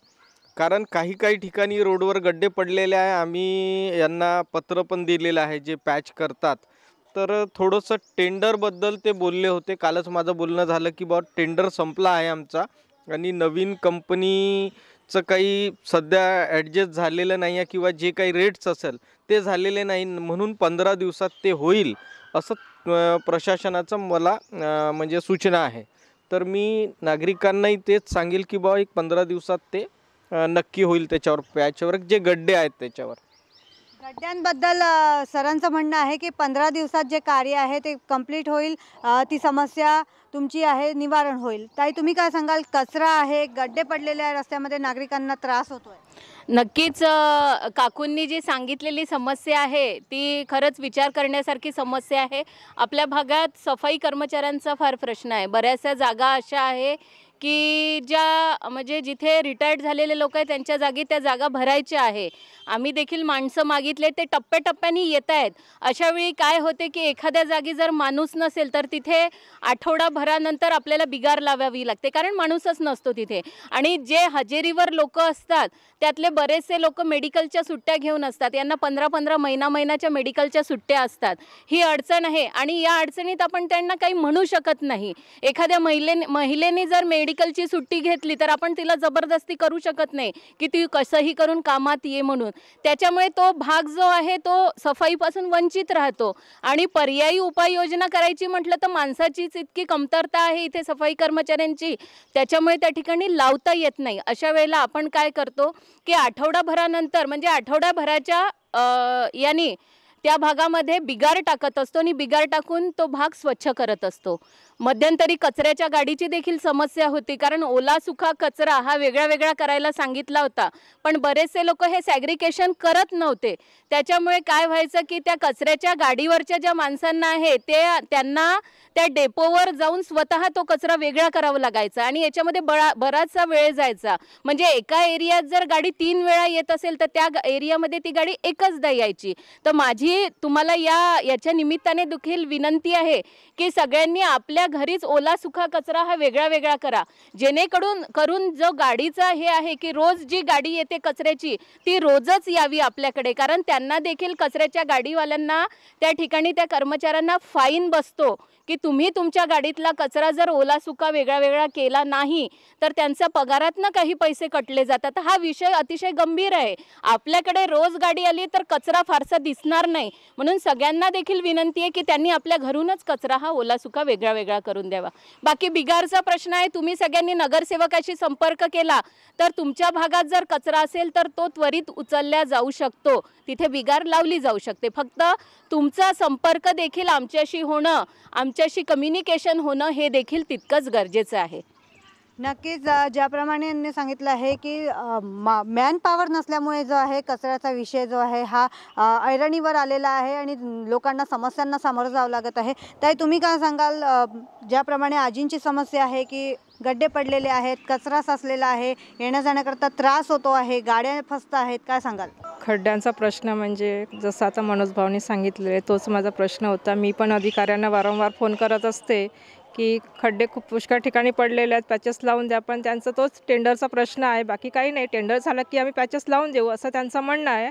कारण काही काही ठिकाणी रोडवर गड्डे पडलेले आहे आम्ही यांना पत्र पण दिलेलं आहे जे पॅच करतात तर थोडंसं टेंडरबद्दल ते बोलले होते कालच माझं बोलणं झालं की बा टेंडर संपला आहे आमचा आणि नवीन कंपनी चं काही सध्या ॲडजस्ट झालेलं नाही आहे किंवा जे काही रेट्स असेल ते झालेले नाही म्हणून पंधरा दिवसात ते होईल असं प्रशासनाचं मला म्हणजे सूचना आहे तर मी नागरिकांनाही तेच सांगेल की बा एक पंधरा दिवसात ते नक्की होईल त्याच्यावर पॅचवर जे गड्डे आहेत त्याच्यावर गड्ड्यांबद्दल सरांचं म्हणणं आहे की पंधरा दिवसात जे कार्य आहे ते कम्प्लीट होईल ती समस्या तुमची आहे निवारण होईल ताई तुम्ही काय सांगाल कचरा आहे गड्डे पडलेले आहे रस्त्यामध्ये नागरिकांना त्रास होतोय नक्कीच काकूंनी जी सांगितलेली समस्या आहे ती खरंच विचार करण्यासारखी समस्या आहे आपल्या भागात सफाई कर्मचाऱ्यांचा फार प्रश्न आहे बऱ्याचशा जागा अशा आहे की ज्या म्हणजे जिथे रिटायर्ड झालेले लोक आहेत त्यांच्या जागी त्या जागा भरायच्या आहे आम्ही देखील माणसं मागितले ते टप्प्याटप्प्याने येत आहेत अशा वेळी काय होते की एखाद्या जागी जर माणूस नसेल तर तिथे आठवडाभरानंतर आपल्याला बिगार लावावी लागते कारण माणूसच नसतो तिथे आणि जे हजेरीवर लोक असतात त्यातले बरेचसे लोक मेडिकलच्या सुट्ट्या घेऊन असतात यांना पंधरा पंधरा महिना महिन्याच्या मेडिकलच्या सुट्ट्या असतात ही अडचण आहे आणि या अडचणीत आपण त्यांना काही म्हणू शकत नाही एखाद्या महिले महिलेने जर मेडिकल मेडिकलची सुट्टी घेतली तर आपण तिला जबरदस्ती करू शकत नाही की ती कसंही करून कामात ये म्हणून त्याच्यामुळे तो भाग जो आहे तो सफाईपासून वंचित राहतो आणि पर्यायी उपाययोजना करायची म्हटलं तर माणसाचीच इतकी कमतरता आहे इथे सफाई कर्मचाऱ्यांची त्याच्यामुळे त्या ठिकाणी लावता येत नाही अशा वेळेला आपण काय करतो की आठवडाभरानंतर म्हणजे आठवडाभराच्या यांनी त्या भागामध्ये बिगार टाकत असतो आणि बिगार टाकून तो भाग स्वच्छ करत असतो मध्यंतरी कचऱ्याच्या गाडीची देखील समस्या होती कारण ओला सुखा कचरा हा वेगळा वेगळा करायला सांगितला होता पण बरेचसे लोक हे सॅग्रिकेशन करत नव्हते त्याच्यामुळे काय व्हायचं की त्या कचऱ्याच्या गाडीवरच्या ज्या माणसांना आहे ते त्यांना त्या डेपोवर जाऊन स्वतः तो कचरा वेगळा करावा लागायचा आणि याच्यामध्ये बळा बराचसा वेळ जायचा म्हणजे एका एरियात जर गाडी तीन वेळा येत असेल तर त्या एरियामध्ये ती गाडी एकचदा यायची तर माझी माझी तुम्हाला या याच्या निमित्ताने देखील विनंती आहे की सगळ्यांनी आपल्या घरीच ओला सुखा कचरा हा वेगळा वेगळा करा जेणेकडून करून जो गाडीचा हे आहे की रोज जी गाडी येते कचऱ्याची ती रोजच यावी आपल्याकडे कारण त्यांना देखील कचऱ्याच्या गाडीवाल्यांना त्या ठिकाणी त्या कर्मचाऱ्यांना फाईन बसतो की तुम्ही तुमच्या गाडीतला कचरा जर ओला सुका वेगळा वेगळा केला नाही तर त्यांचा पगारातनं काही पैसे कटले जातात हा विषय अतिशय गंभीर आहे आपल्याकडे रोज गाडी आली तर कचरा फारसा दिसणार नाही म्हणून सगळ्यांना देखील विनंती आहे की त्यांनी आपल्या घरूनच कचरा हा ओला सुका वेगळा वेगळा करून द्यावा बाकी बिगारचा प्रश्न आहे तुम्ही सगळ्यांनी नगरसेवकाशी संपर्क केला तर तुमच्या भागात जर कचरा असेल तर तो त्वरित उचलला जाऊ शकतो तिथे बिगार लावली जाऊ शकते फक्त तुमचा संपर्क देखील आमच्याशी होणं आम त्यांच्याशी कम्युनिकेशन होणं हे देखील तितकंच गरजेचं आहे नक्कीच ज्याप्रमाणे यांनी सांगितलं आहे की मा मॅन पॉवर नसल्यामुळे जो आहे कचऱ्याचा विषय जो आहे हा ऐरणीवर आलेला आहे आणि लोकांना समस्यांना सामोरं जावं लागत आहे ताई तुम्ही काय सांगाल ज्याप्रमाणे आजींची समस्या आहे की गड्डे पडलेले आहेत कचरा साचलेला आहे येण्या जाण्याकरता त्रास होतो आहे गाड्या फसत आहेत काय सांगाल खड्ड्यांचा प्रश्न म्हणजे जसं आता मनोज भाऊने सांगितले तोच माझा प्रश्न होता मी पण अधिकाऱ्यांना वारंवार फोन करत असते की खड्डे खूप पुष्कळ ठिकाणी पडलेले आहेत पॅचेस लावून द्या पण त्यांचा तोच टेंडरचा प्रश्न आहे बाकी काही नाही टेंडर झाला की आम्ही पॅचेस लावून देऊ असं त्यांचं म्हणणं आहे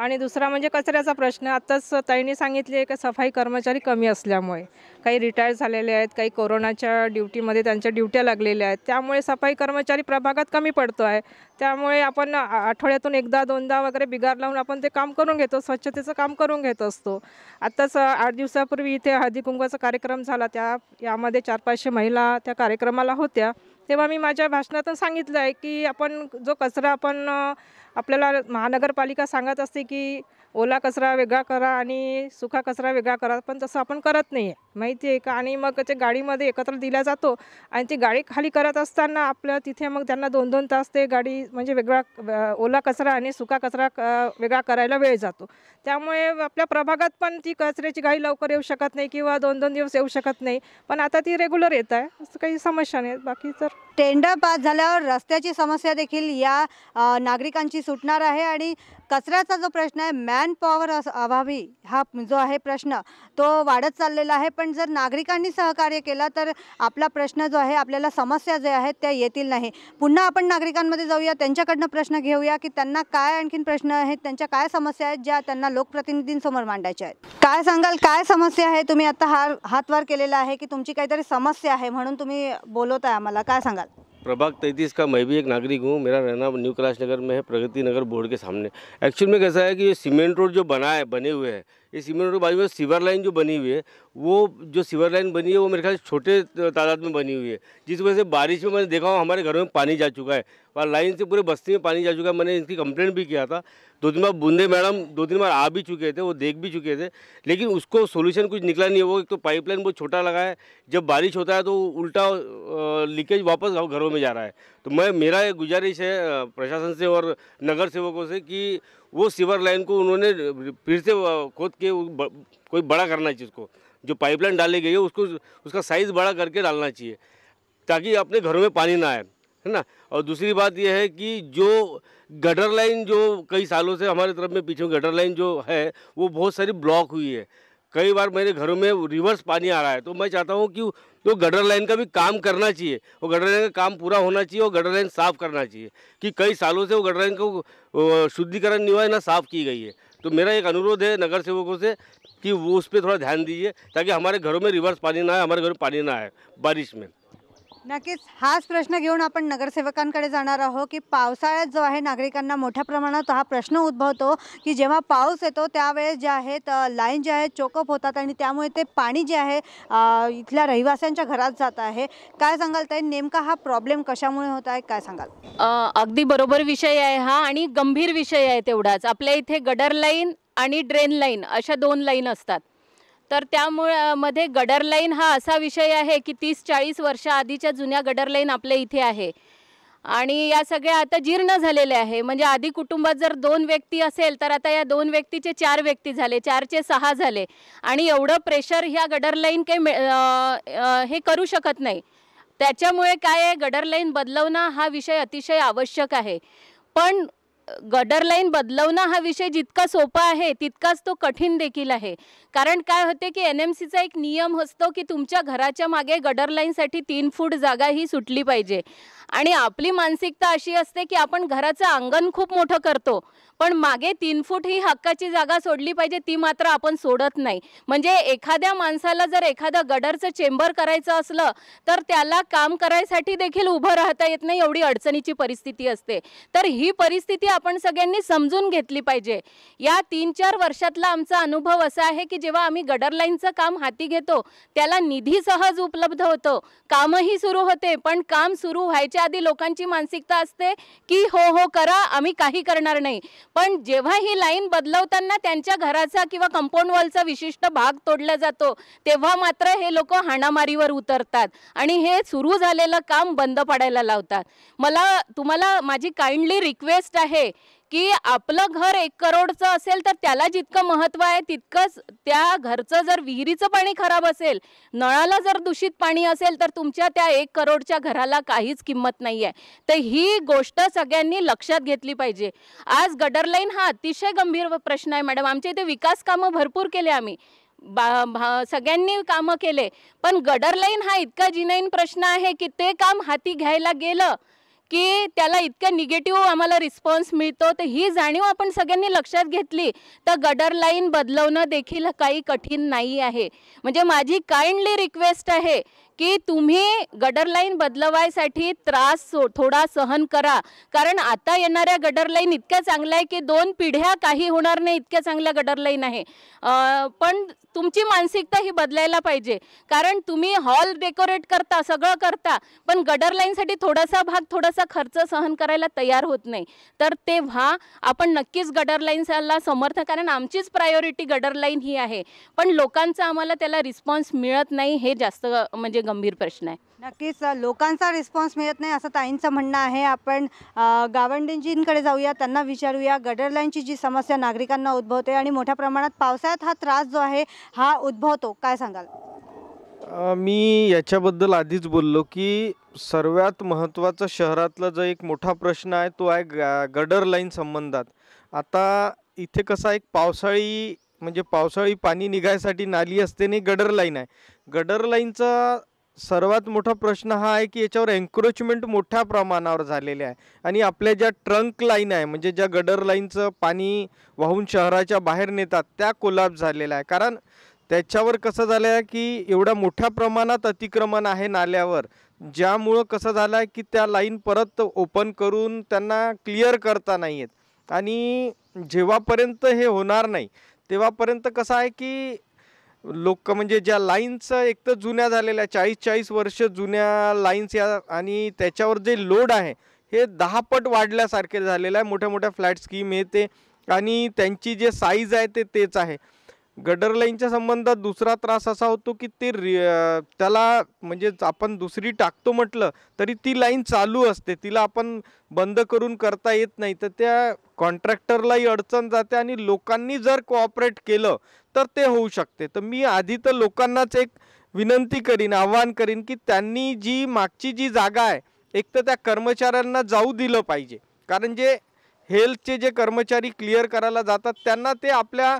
आणि दुसरा म्हणजे कचऱ्याचा प्रश्न आत्ताच ताईंनी सांगितले की सफाई कर्मचारी कमी असल्यामुळे काही रिटायर झालेले आहेत काही कोरोनाच्या ड्युटीमध्ये त्यांच्या ड्युट्या लागलेल्या आहेत त्यामुळे सफाई कर्मचारी प्रभागात कमी पडतो आहे त्यामुळे आपण आठवड्यातून एकदा दोनदा वगैरे बिगार लावून आपण ते काम करून घेतो स्वच्छतेचं काम करून घेत असतो आत्ताच आठ दिवसापूर्वी इथे हळदी कुंकवाचा कार्यक्रम झाला त्या यामध्ये चार पाचशे महिला त्या कार्यक्रमाला होत्या तेव्हा मी माझ्या भाषणातून सांगितलं आहे की आपण जो कचरा आपण आपल्याला महानगरपालिका सांगत असते की ओला कचरा वेगळा करा आणि सुका कचरा वेगळा करा पण तसं आपण करत नाही आहे माहिती आहे का आणि मग ते गाडीमध्ये एकत्र दिला जातो आणि ती गाडी खाली करत असताना आपलं तिथे मग त्यांना दोन दोन तास ते गाडी म्हणजे वेगळा ओला कचरा आणि सुका कचरा वेगळा करायला वेळ जातो त्यामुळे आपल्या प्रभागात पण ती कचऱ्याची गाडी लवकर येऊ शकत नाही किंवा दोन दोन दिवस येऊ शकत नाही पण आता ती रेग्युलर येत आहे असं काही समस्या नाही बाकी तर टेंडर पास झाल्यावर रस्त्याची समस्या देखील या नागरिकांची सुटणार आहे आणि कचऱ्याचा जो प्रश्न आहे मॅन पॉवर अभावी हा जो आहे प्रश्न तो वाढत चाललेला आहे पण जर नागरिकांनी सहकार्य केला तर आपला प्रश्न जो आहे आपल्याला समस्या ज्या आहेत त्या येतील नाही पुन्हा आपण नागरिकांमध्ये जाऊया त्यांच्याकडनं प्रश्न घेऊया की त्यांना काय आणखीन प्रश्न आहेत त्यांच्या काय समस्या आहेत ज्या त्यांना लोकप्रतिनिधींसमोर मांडायच्या आहेत काय सांगाल काय समस्या आहे तुम्ही आता हा हातवार केलेला आहे की तुमची काहीतरी समस्या आहे म्हणून तुम्ही बोलवताय आम्हाला काय सांगाल प्रभाग तैतीस का मैं भी एक नागरिक हूँ मेरा रहना न्यू कैलाश नगर में है प्रगति नगर बोर्ड के सामने एक्चुअल में कैसा है कि ये सीमेंट रोड जो बना है बने हुए हैं ये सीमेंट रोड बाजू में सीवर तो लाइन जो बनी हुई है वो जो सीवर लाइन बनी है वो मेरे ख्याल छोटे तादाद में बनी हुई है जिस वजह से बारिश में मैंने देखा हूँ हमारे घरों में पानी जा चुका है और लाइन से पूरे बस्ती में पानी जा चुका है मैंने इनकी कंप्लेंट भी किया था दो दिन बार बूंदे मैडम दो दिन बार आ भी चुके थे वो देख भी चुके थे लेकिन उसको सोल्यूशन कुछ निकला नहीं है वो एक तो पाइपलाइन बहुत छोटा लगा है जब बारिश होता है तो उल्टा लीकेज वापस घरों में जा रहा है तो मैं मेरा गुजारिश है प्रशासन से और नगर सेवकों से कि वो सीवर लाइन को उन्होंने फिर से खोद के कोई बड़ा करना चाहिए उसको जो पाइपलाइन डाली गई है उसको उसका साइज़ बड़ा करके डालना चाहिए ताकि अपने घरों में पानी ना आए है ना और दूसरी बात यह है कि जो गडर लाइन जो कई सालों से हमारे तरफ में पीछे गडर लाइन जो है वो बहुत सारी ब्लॉक हुई है कई बार मेरे घरों में रिवर्स पानी आ रहा है तो मैं चाहता हूँ कि तो गडर लाइन का भी काम करना चाहिए वो गडर लाइन का काम पूरा होना चाहिए और गडर लाइन साफ़ करना चाहिए कि कई सालों से वो गडर लाइन को शुद्धिकरण नहीं हुआ है ना साफ़ की गई है तो मेरा एक अनुरोध है नगर सेवकों से कि वो उस पर थोड़ा ध्यान दीजिए ताकि हमारे घरों में रिवर्स पानी ना आए हमारे घरों में पानी ना आए बारिश में नक्कीच हाच प्रश्न घेऊन आपण नगरसेवकांकडे जाणार आहोत की पावसाळ्यात जो आहे नागरिकांना मोठ्या प्रमाणात हा प्रश्न उद्भवतो की जेव्हा पाऊस येतो त्यावेळेस जे आहेत लाईन जे आहेत चोकअप होतात आणि त्यामुळे ते पाणी जे आहे इथल्या रहिवाशांच्या घरात जात आहे काय सांगाल ताई नेमका हा प्रॉब्लेम कशामुळे होत आहे काय सांगाल अगदी बरोबर विषय आहे हा आणि गंभीर विषय आहे तेवढाच आपल्या इथे गडर लाईन आणि ड्रेन लाईन अशा दोन लाईन असतात तर मध्ये गडर लाईन हा असा विषय आहे की तीस चाळीस आधीच्या जुन्या गडर लाईन आपल्या इथे आहे आणि या सगळ्या आता जीर्ण झालेले आहे म्हणजे आधी कुटुंबात जर दोन व्यक्ती असेल तर आता या दोन व्यक्तीचे चार व्यक्ती झाले चारचे सहा झाले आणि एवढं प्रेशर ह्या गडर लाईन काही हे करू शकत नाही त्याच्यामुळे काय आहे गडर लाईन बदलवणं हा विषय अतिशय आवश्यक आहे पण गडर लाईन बदलवणं हा विषय जितका सोपा आहे तितकाच तो कठीण देखील आहे कारण काय होते की एन एम सीचा एक नियम असतो की तुमच्या घराच्या मागे गडर लाईनसाठी तीन फूट जागा ही सुटली पाहिजे आणि आपली मानसिकता अशी असते की आपण घराचं अंगण खूप मोठं करतो पण मागे तीन फूट ही हक्काची जागा सोडली पाहिजे ती मात्र आपण सोडत नाही म्हणजे एखाद्या माणसाला जर एखादं गडरचं चेंबर करायचं असलं तर त्याला काम करायसाठी देखील उभं राहता येत नाही एवढी अडचणीची परिस्थिती असते तर ही परिस्थिती आपण सगळ्यांनी समजून घेतली पाहिजे या तीन चार वर्षातला आमचा अनुभव असा आहे की जेव्हा आम्ही गडर लाईनचं काम हाती घेतो त्याला निधी सहज उपलब्ध होतो कामही सुरू होते पण काम सुरू व्हायच्या आधी लोकांची मानसिकता असते की हो हो करा आम्ही काही करणार नाही पण जेव्हा ही लाईन बदलवताना त्यांच्या घराचा किंवा कंपाऊंड वॉलचा विशिष्ट भाग तोडला जातो तेव्हा मात्र हे लोक हाणामारीवर उतरतात आणि हे सुरू झालेलं काम बंद पडायला लावतात मला तुम्हाला माझी काइंडली रिक्वेस्ट आहे की आपलं घर एक करोडचं असेल तर त्याला जितकं महत्त्व आहे तितकंच त्या घरचं जर विहिरीचं पाणी खराब असेल नळाला जर दूषित पाणी असेल तर तुमच्या त्या एक करोडच्या घराला काहीच किंमत नाही आहे तर ही गोष्ट सगळ्यांनी लक्षात घेतली पाहिजे आज गडर लाईन हा अतिशय गंभीर प्रश्न आहे मॅडम आमच्या इथे विकास कामं भरपूर केले आम्ही बा सगळ्यांनी कामं केले पण गडर लाईन हा इतका जिनईन प्रश्न आहे की ते काम हाती घ्यायला गेलं की त्याला इतक्या निगेटिव्ह आम्हाला रिस्पॉन्स मिळतो तर ही जाणीव आपण सगळ्यांनी लक्षात घेतली तर गडर लाईन बदलवणं देखील काही कठीण नाही आहे म्हणजे माझी काइंडली रिक्वेस्ट आहे की तुम्ही गडर लाईन बदलवायसाठी त्रास थोडा सहन करा कारण आता येणाऱ्या गडर लाईन इतक्या चांगल्या आहे की दोन पिढ्या काही होणार नाही इतक्या चांगल्या गडर लाईन आहे पण तुमची मानसिकता ही बदलायला पाहिजे कारण तुम्ही हॉल डेकोरेट करता सगळं करता पण गडर लाईनसाठी थोडासा भाग थोडासा खर्च सहन करायला तयार होत नाही तर तेव्हा आपण नक्कीच गडर समर्थ समर्थन कारण आमचीच प्रायोरिटी गडर लाईन ही आहे पण लोकांचा आम्हाला त्याला रिस्पॉन्स मिळत नाही हे जास्त म्हणजे गंभीर प्रश्न आहे नक्कीच लोकांचा रिस्पॉन्स मिळत नाही असं ताईंचं म्हणणं आहे आपण गावंडींजींकडे जाऊया त्यांना विचारूया गडर लाईनची जी समस्या नागरिकांना उद्भवते आणि मोठ्या प्रमाणात पावसाळ्यात हा त्रास जो आहे हा उद्भवतो काय सांगाल मी याच्याबद्दल आधीच बोललो की सर्वात महत्त्वाचा शहरातला जो एक मोठा प्रश्न आहे तो आहे गडर लाईन संबंधात आता इथे कसा एक पावसाळी म्हणजे पावसाळी पाणी निघायसाठी नाली असते नाही गडर लाईन आहे गडर लाईनचा सर्वात मोठा प्रश्न हा आहे की याच्यावर एन्क्रोचमेंट मोठ्या प्रमाणावर झालेले आहे आणि आपल्या ज्या ट्रंक लाईन आहे म्हणजे ज्या गडर लाईनचं पाणी वाहून शहराच्या बाहेर नेतात त्या कोलाप झालेल्या आहे कारण त्याच्यावर कसं झालं आहे की एवढ्या मोठ्या प्रमाणात अतिक्रमण आहे नाल्यावर ज्यामुळं कसं झालं आहे की त्या लाईन परत ओपन करून त्यांना क्लिअर करता नाही आहेत आणि जेव्हापर्यंत हे होणार नाही तेव्हापर्यंत कसं आहे की लोक म्हणजे ज्या लाईन्स एक तर जुन्या झालेल्या चाळीस चाळीस वर्ष जुन्या लाईन्स या आणि त्याच्यावर जे लोड आहे हे दहापट वाढल्यासारखे झालेलं आहे मोठ्या मोठ्या फ्लॅट स्कीम हे ते आणि त्यांची जे साईज आहे ते तेच आहे गडर लाईनच्या संबंधात दुसरा त्रास असा होतो की ते त्याला म्हणजे आपण दुसरी टाकतो म्हटलं तरी ती लाईन चालू असते तिला आपण बंद करून करता येत नाही तर त्या कॉन्ट्रॅक्टरलाही अडचण जाते आणि लोकांनी जर कोऑपरेट केलं तर ते होऊ शकते तर मी आधी तर लोकांनाच एक विनंती करीन आव्हान करीन की त्यांनी जी मागची जी जागा आहे एक तर त्या कर्मचाऱ्यांना जाऊ दिलं पाहिजे कारण जे हेल्थचे जे कर्मचारी क्लिअर करायला जातात त्यांना ते आपल्या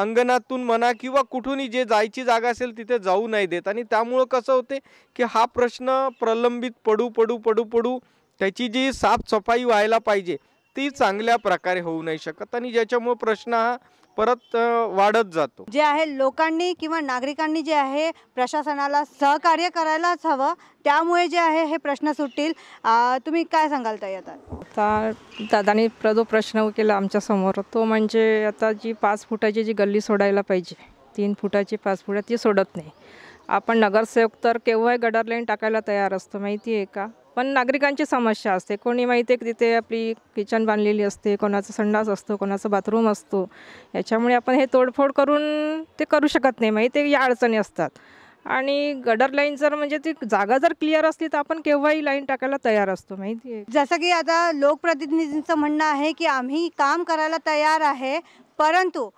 अंगणातून म्हणा किंवा कुठूनही जे जायची जागा असेल तिथे जाऊ नाही देत आणि त्यामुळं कसं होते की हा प्रश्न प्रलंबित पडू पडू पडू पडू त्याची जी साफसफाई व्हायला पाहिजे ती चांगल्या प्रकारे होऊ नाही शकत आणि ज्याच्यामुळं प्रश्न हा परत वाढत जातो जे आहे लोकांनी किंवा नागरिकांनी जे आहे प्रशासनाला सहकार्य करायलाच हवं त्यामुळे जे आहे हे प्रश्न सुटतील तुम्ही काय सांगाल ताई आता आता दादानी जो प्रश्न केला आमच्यासमोर तो म्हणजे आता जी पाच फुटाची जी गल्ली सोडायला पाहिजे तीन फुटाची पाच फुटा ती सोडत नाही आपण नगरसेवक तर केव्हाही गडर लाईन टाकायला तयार असतो माहिती आहे का पण नागरिकांची समस्या असते कोणी माहिती आहे की तिथे आपली किचन बांधलेली असते कोणाचा संडास असतो कोणाचं बाथरूम असतो याच्यामुळे आपण हे तोडफोड करून ते करू शकत नाही माहिती आहे या अडचणी असतात आणि गडर लाईन जर म्हणजे ती जागा जर क्लिअर असली तर आपण केव्हाही लाईन टाकायला तयार असतो माहिती आहे जसं की आता लोकप्रतिनिधींचं म्हणणं आहे की आम्ही काम करायला तयार आहे परंतु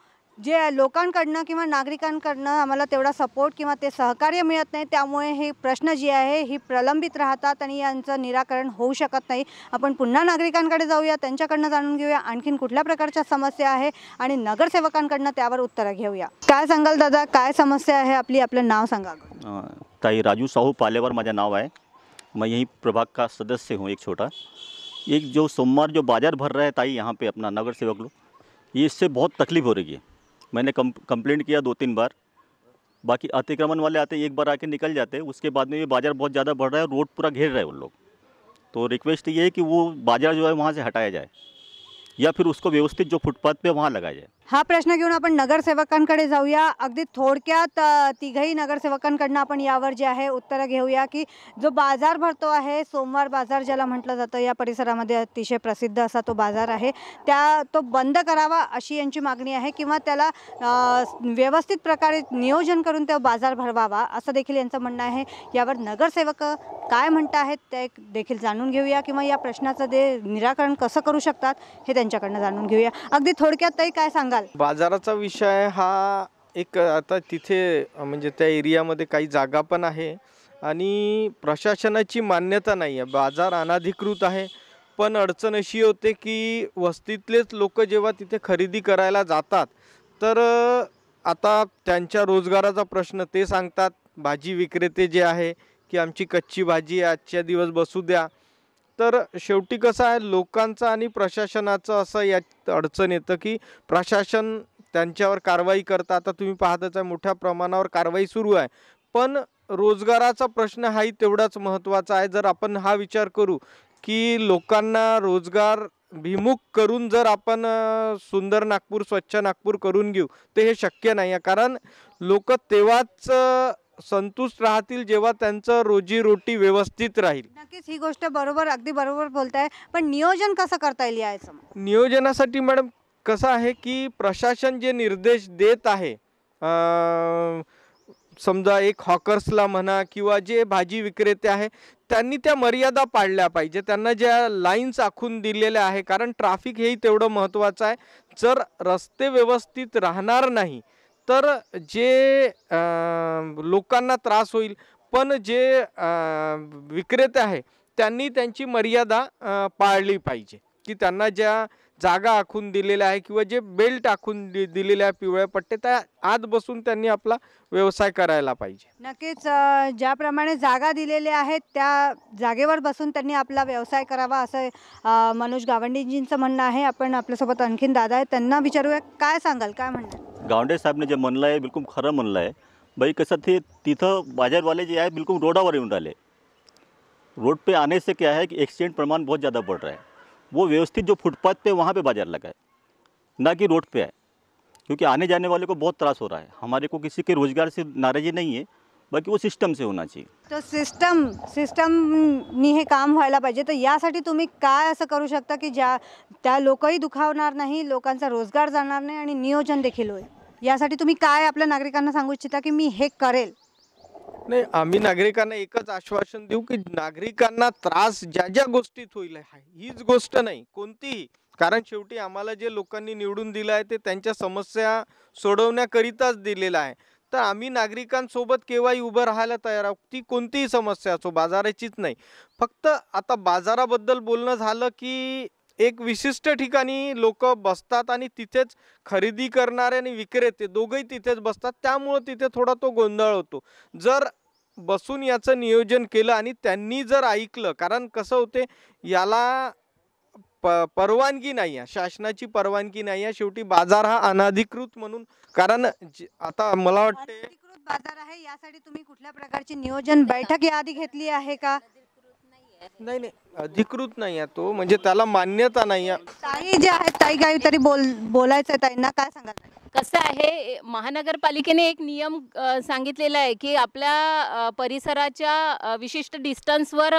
जे लोकांकडनं किंवा नागरिकांकडनं आम्हाला तेवढा सपोर्ट किंवा ते सहकार्य मिळत नाही त्यामुळे हे प्रश्न जे आहे ही प्रलंबित राहतात आणि यांचं निराकरण होऊ शकत नाही आपण पुन्हा नागरिकांकडे जाऊया त्यांच्याकडनं जाणून घेऊया आणखीन कुठल्या प्रकारच्या समस्या आहे आणि नगरसेवकांकडनं त्यावर उत्तरं घेऊया काय सांगाल दादा काय समस्या आहे आपली आपलं नाव सांगा ताई राजू साहू पालेवर माझं नाव आहे मैं यही प्रभाग का सदस्य हूँ एक छोटा एक जो सोमवार जो बाज़ार भर रहा है ताई यहाँ पे अपना नगर सेवक लोग इससे बहुत तकलीफ़ हो रही है मैंने कंप्लेंट किया दो तीन बार बाकी अतिक्रमण वाले आते एक बार आके निकल जाते उसके बाद में ये बाज़ार बहुत ज़्यादा बढ़ रहा है रोड पूरा घेर रहे हैं उन लोग तो रिक्वेस्ट ये है कि वो बाज़ार जो है वहाँ से हटाया जाए या फिर उसको व्यवस्थित जो फुटपाथ पे वहाँ लगाया जाए हा प्रश्न घेऊन आपण नगरसेवकांकडे जाऊया अगदी थोडक्यात तिघही नगरसेवकांकडनं आपण यावर जे आहे उत्तरं घेऊया की जो बाजार भरतो आहे सोमवार बाजार ज्याला म्हटलं जातं या परिसरामध्ये अतिशय प्रसिद्ध असा तो बाजार आहे त्या तो बंद करावा अशी यांची मागणी आहे किंवा त्याला व्यवस्थित प्रकारे नियोजन करून तो बाजार भरवावा असं देखील यांचं म्हणणं आहे यावर नगरसेवक काय म्हणत आहेत ते देखील जाणून घेऊया किंवा या प्रश्नाचं ते निराकरण कसं करू शकतात हे त्यांच्याकडनं जाणून घेऊया अगदी थोडक्यात तरी काय सांगाल बाजाराचा विषय हा एक आता तिथे म्हणजे त्या एरियामध्ये काही जागा पण आहे आणि प्रशासनाची मान्यता नाही आहे बाजार अनाधिकृत आहे पण अडचण अशी होते की वस्तीतलेच लोक जेव्हा तिथे खरेदी करायला जातात तर आता त्यांच्या रोजगाराचा प्रश्न ते सांगतात भाजी विक्रेते जे आहे की आमची कच्ची भाजी आजच्या दिवस बसू द्या तर शेवटी कसं आहे लोकांचं आणि प्रशासनाचं असं यात अडचण येतं की प्रशासन त्यांच्यावर कारवाई करतं आता तुम्ही पाहतच आहे मोठ्या प्रमाणावर कारवाई सुरू आहे पण रोजगाराचा प्रश्न हाही तेवढाच महत्त्वाचा आहे जर आपण हा विचार करू की लोकांना रोजगार भिमुख करून जर आपण सुंदर नागपूर स्वच्छ नागपूर करून घेऊ तर हे शक्य नाही आहे कारण लोक तेव्हाच संतुष्ट राहतील जेव्हा त्यांचं रोजीरोटी व्यवस्थित राहील नक्कीच ही गोष्ट बरोबर अगदी बरोबर बोलताय पण नियोजन कसं करता येईल या नियोजनासाठी मॅडम कसं आहे की प्रशासन जे निर्देश देत आहे समजा एक हॉकर्सला म्हणा किंवा जे भाजी विक्रेते आहे त्यांनी त्या मर्यादा पाळल्या पाहिजे त्यांना ज्या लाईन्स आखून दिलेल्या आहे कारण ट्राफिक हेही तेवढं महत्त्वाचं आहे जर रस्ते व्यवस्थित राहणार नाही तर जे लोकांना त्रास होईल पण जे विक्रेते आहे त्यांनी त्यांची मर्यादा पाळली पाहिजे की त्यांना ज्या जागा आखून दिलेल्या आहे किंवा जे बेल्ट आखून दि दिलेले आहे पिवळ्या पट्टे त्या आत बसून त्यांनी आपला व्यवसाय करायला पाहिजे नक्कीच ज्याप्रमाणे जागा दिलेल्या आहेत त्या जागेवर बसून त्यांनी आपला व्यवसाय करावा असं मनोज गावंडेजींचं म्हणणं आहे आपण आपल्यासोबत आणखीन दादा आहे त्यांना विचारूया काय सांगाल काय म्हणणार गावंडे साहेबने जे म्हणलं आहे बिलकुल खरं म्हणलं आहे बाई कसं ते तिथं बाजारवाले जे आहे बिलकुल रोडावर येऊन राहिले रोड पे आने से क्या है कि एक्सीडेंट प्रमाण बहुत ज़्यादा बढ़ रहा है वो व्यवस्थित जो फुटपाथ पे वहाँ पे बाज़ार लगाए ना कि रोड पे आए क्योंकि आने जाने वाले को बहुत त्रास हो रहा है हमारे को किसी के रोज़गार से नाराज़ी नहीं है बाकी वो सिस्टम से होना चाहिए तो सिस्टम नहीं है काम व्हायला पाहिजे तर यासाठी तुम्ही काय करू शकता कि ज्या त्या लोकही दुखावणार नाही लोकांचा रोजगार जा नाही आणि नियोजन देखील होईल यासाठी तुम्ही काय आपल्या नागरिकांना सांगू इच्छिता कि मी करेल नाही आम्ही नागरिकांना एकच आश्वासन देऊ की नागरिकांना त्रास ज्या ज्या गोष्टीत होईल हीच गोष्ट नाही कोणतीही कारण शेवटी आम्हाला जे लोकांनी निवडून दिलं आहे ते त्यांच्या समस्या सोडवण्याकरिताच दिलेलं आहे तर आम्ही नागरिकांसोबत केव्हाही उभं राहायला तयार आहोत ती कोणतीही समस्या असो बाजाराचीच नाही फक्त आता बाजाराबद्दल बोलणं झालं की एक विशिष्ट ठिकाणी लोक बसतात आणि तिथेच खरेदी करणारे आणि विक्रेते दोघंही तिथेच बसतात त्यामुळं तिथे थोडा तो गोंधळ होतो जर बसून याचं नियोजन केलं आणि त्यांनी जर ऐकलं कारण कसं होते याला प परवानगी नाही आहे शासनाची परवानगी नाही आहे शेवटी बाजार हा अनाधिकृत म्हणून कारण आता मला वाटतं बाजार आहे यासाठी तुम्ही कुठल्या प्रकारची नियोजन बैठक याआधी घेतली आहे का नाही नाही अधिकृत नाही आहे तो म्हणजे त्याला मान्यता नाही ताई जे आहेत ताई काही तरी बोल बोलायचं ताईंना काय सांगाल कसं आहे महानगरपालिकेने एक नियम सांगितलेला आहे की आपल्या परिसराच्या विशिष्ट डिस्टन्सवर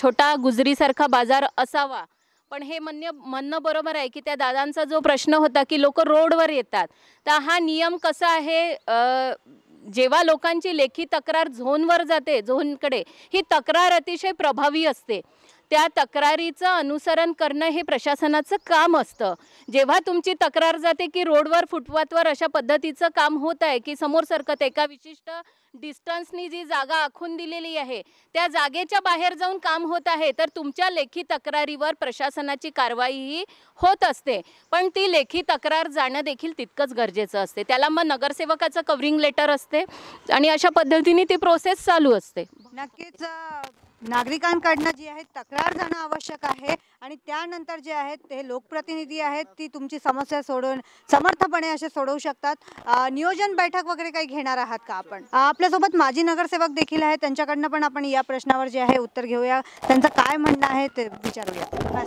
छोटा गुजरीसारखा बाजार असावा पण हे म्हणणं म्हणणं बरोबर आहे की त्या दादांचा जो प्रश्न होता की लोक रोडवर येतात तर हा नियम कसा आहे जेव्हा लोकांची लेखी तक्रार झोनवर जाते झोनकडे ही तक्रार अतिशय प्रभावी असते त्या तक्रारीचं अनुसरण करणं हे प्रशासनाचं काम असतं जेव्हा तुमची तक्रार जाते की रोडवर फुटपाथवर अशा पद्धतीचं काम होत आहे की समोर सरकत एका विशिष्ट डिस्टन्सनी जी जागा आखून दिलेली आहे त्या जागेच्या बाहेर जाऊन काम होत आहे तर तुमच्या लेखी तक्रारीवर प्रशासनाची कारवाईही होत असते पण ती लेखी तक्रार जाणं देखील तितकंच गरजेचं असते त्याला मग नगरसेवकाचं कवरिंग लेटर असते आणि अशा पद्धतीने ती प्रोसेस चालू असते नक्कीच नागरिकांकडनं जी आहे तक्रार जाणं आवश्यक आहे आणि त्यानंतर जे आहेत ते लोकप्रतिनिधी आहेत ती तुमची समस्या सोडवून समर्थपणे असे सोडवू शकतात नियोजन बैठक वगैरे काही घेणार आहात का आपण आपल्यासोबत माजी नगरसेवक देखील आहेत त्यांच्याकडनं पण आपण या प्रश्नावर जे आहे उत्तर घेऊया त्यांचं काय म्हणणं आहे ते विचारूया काय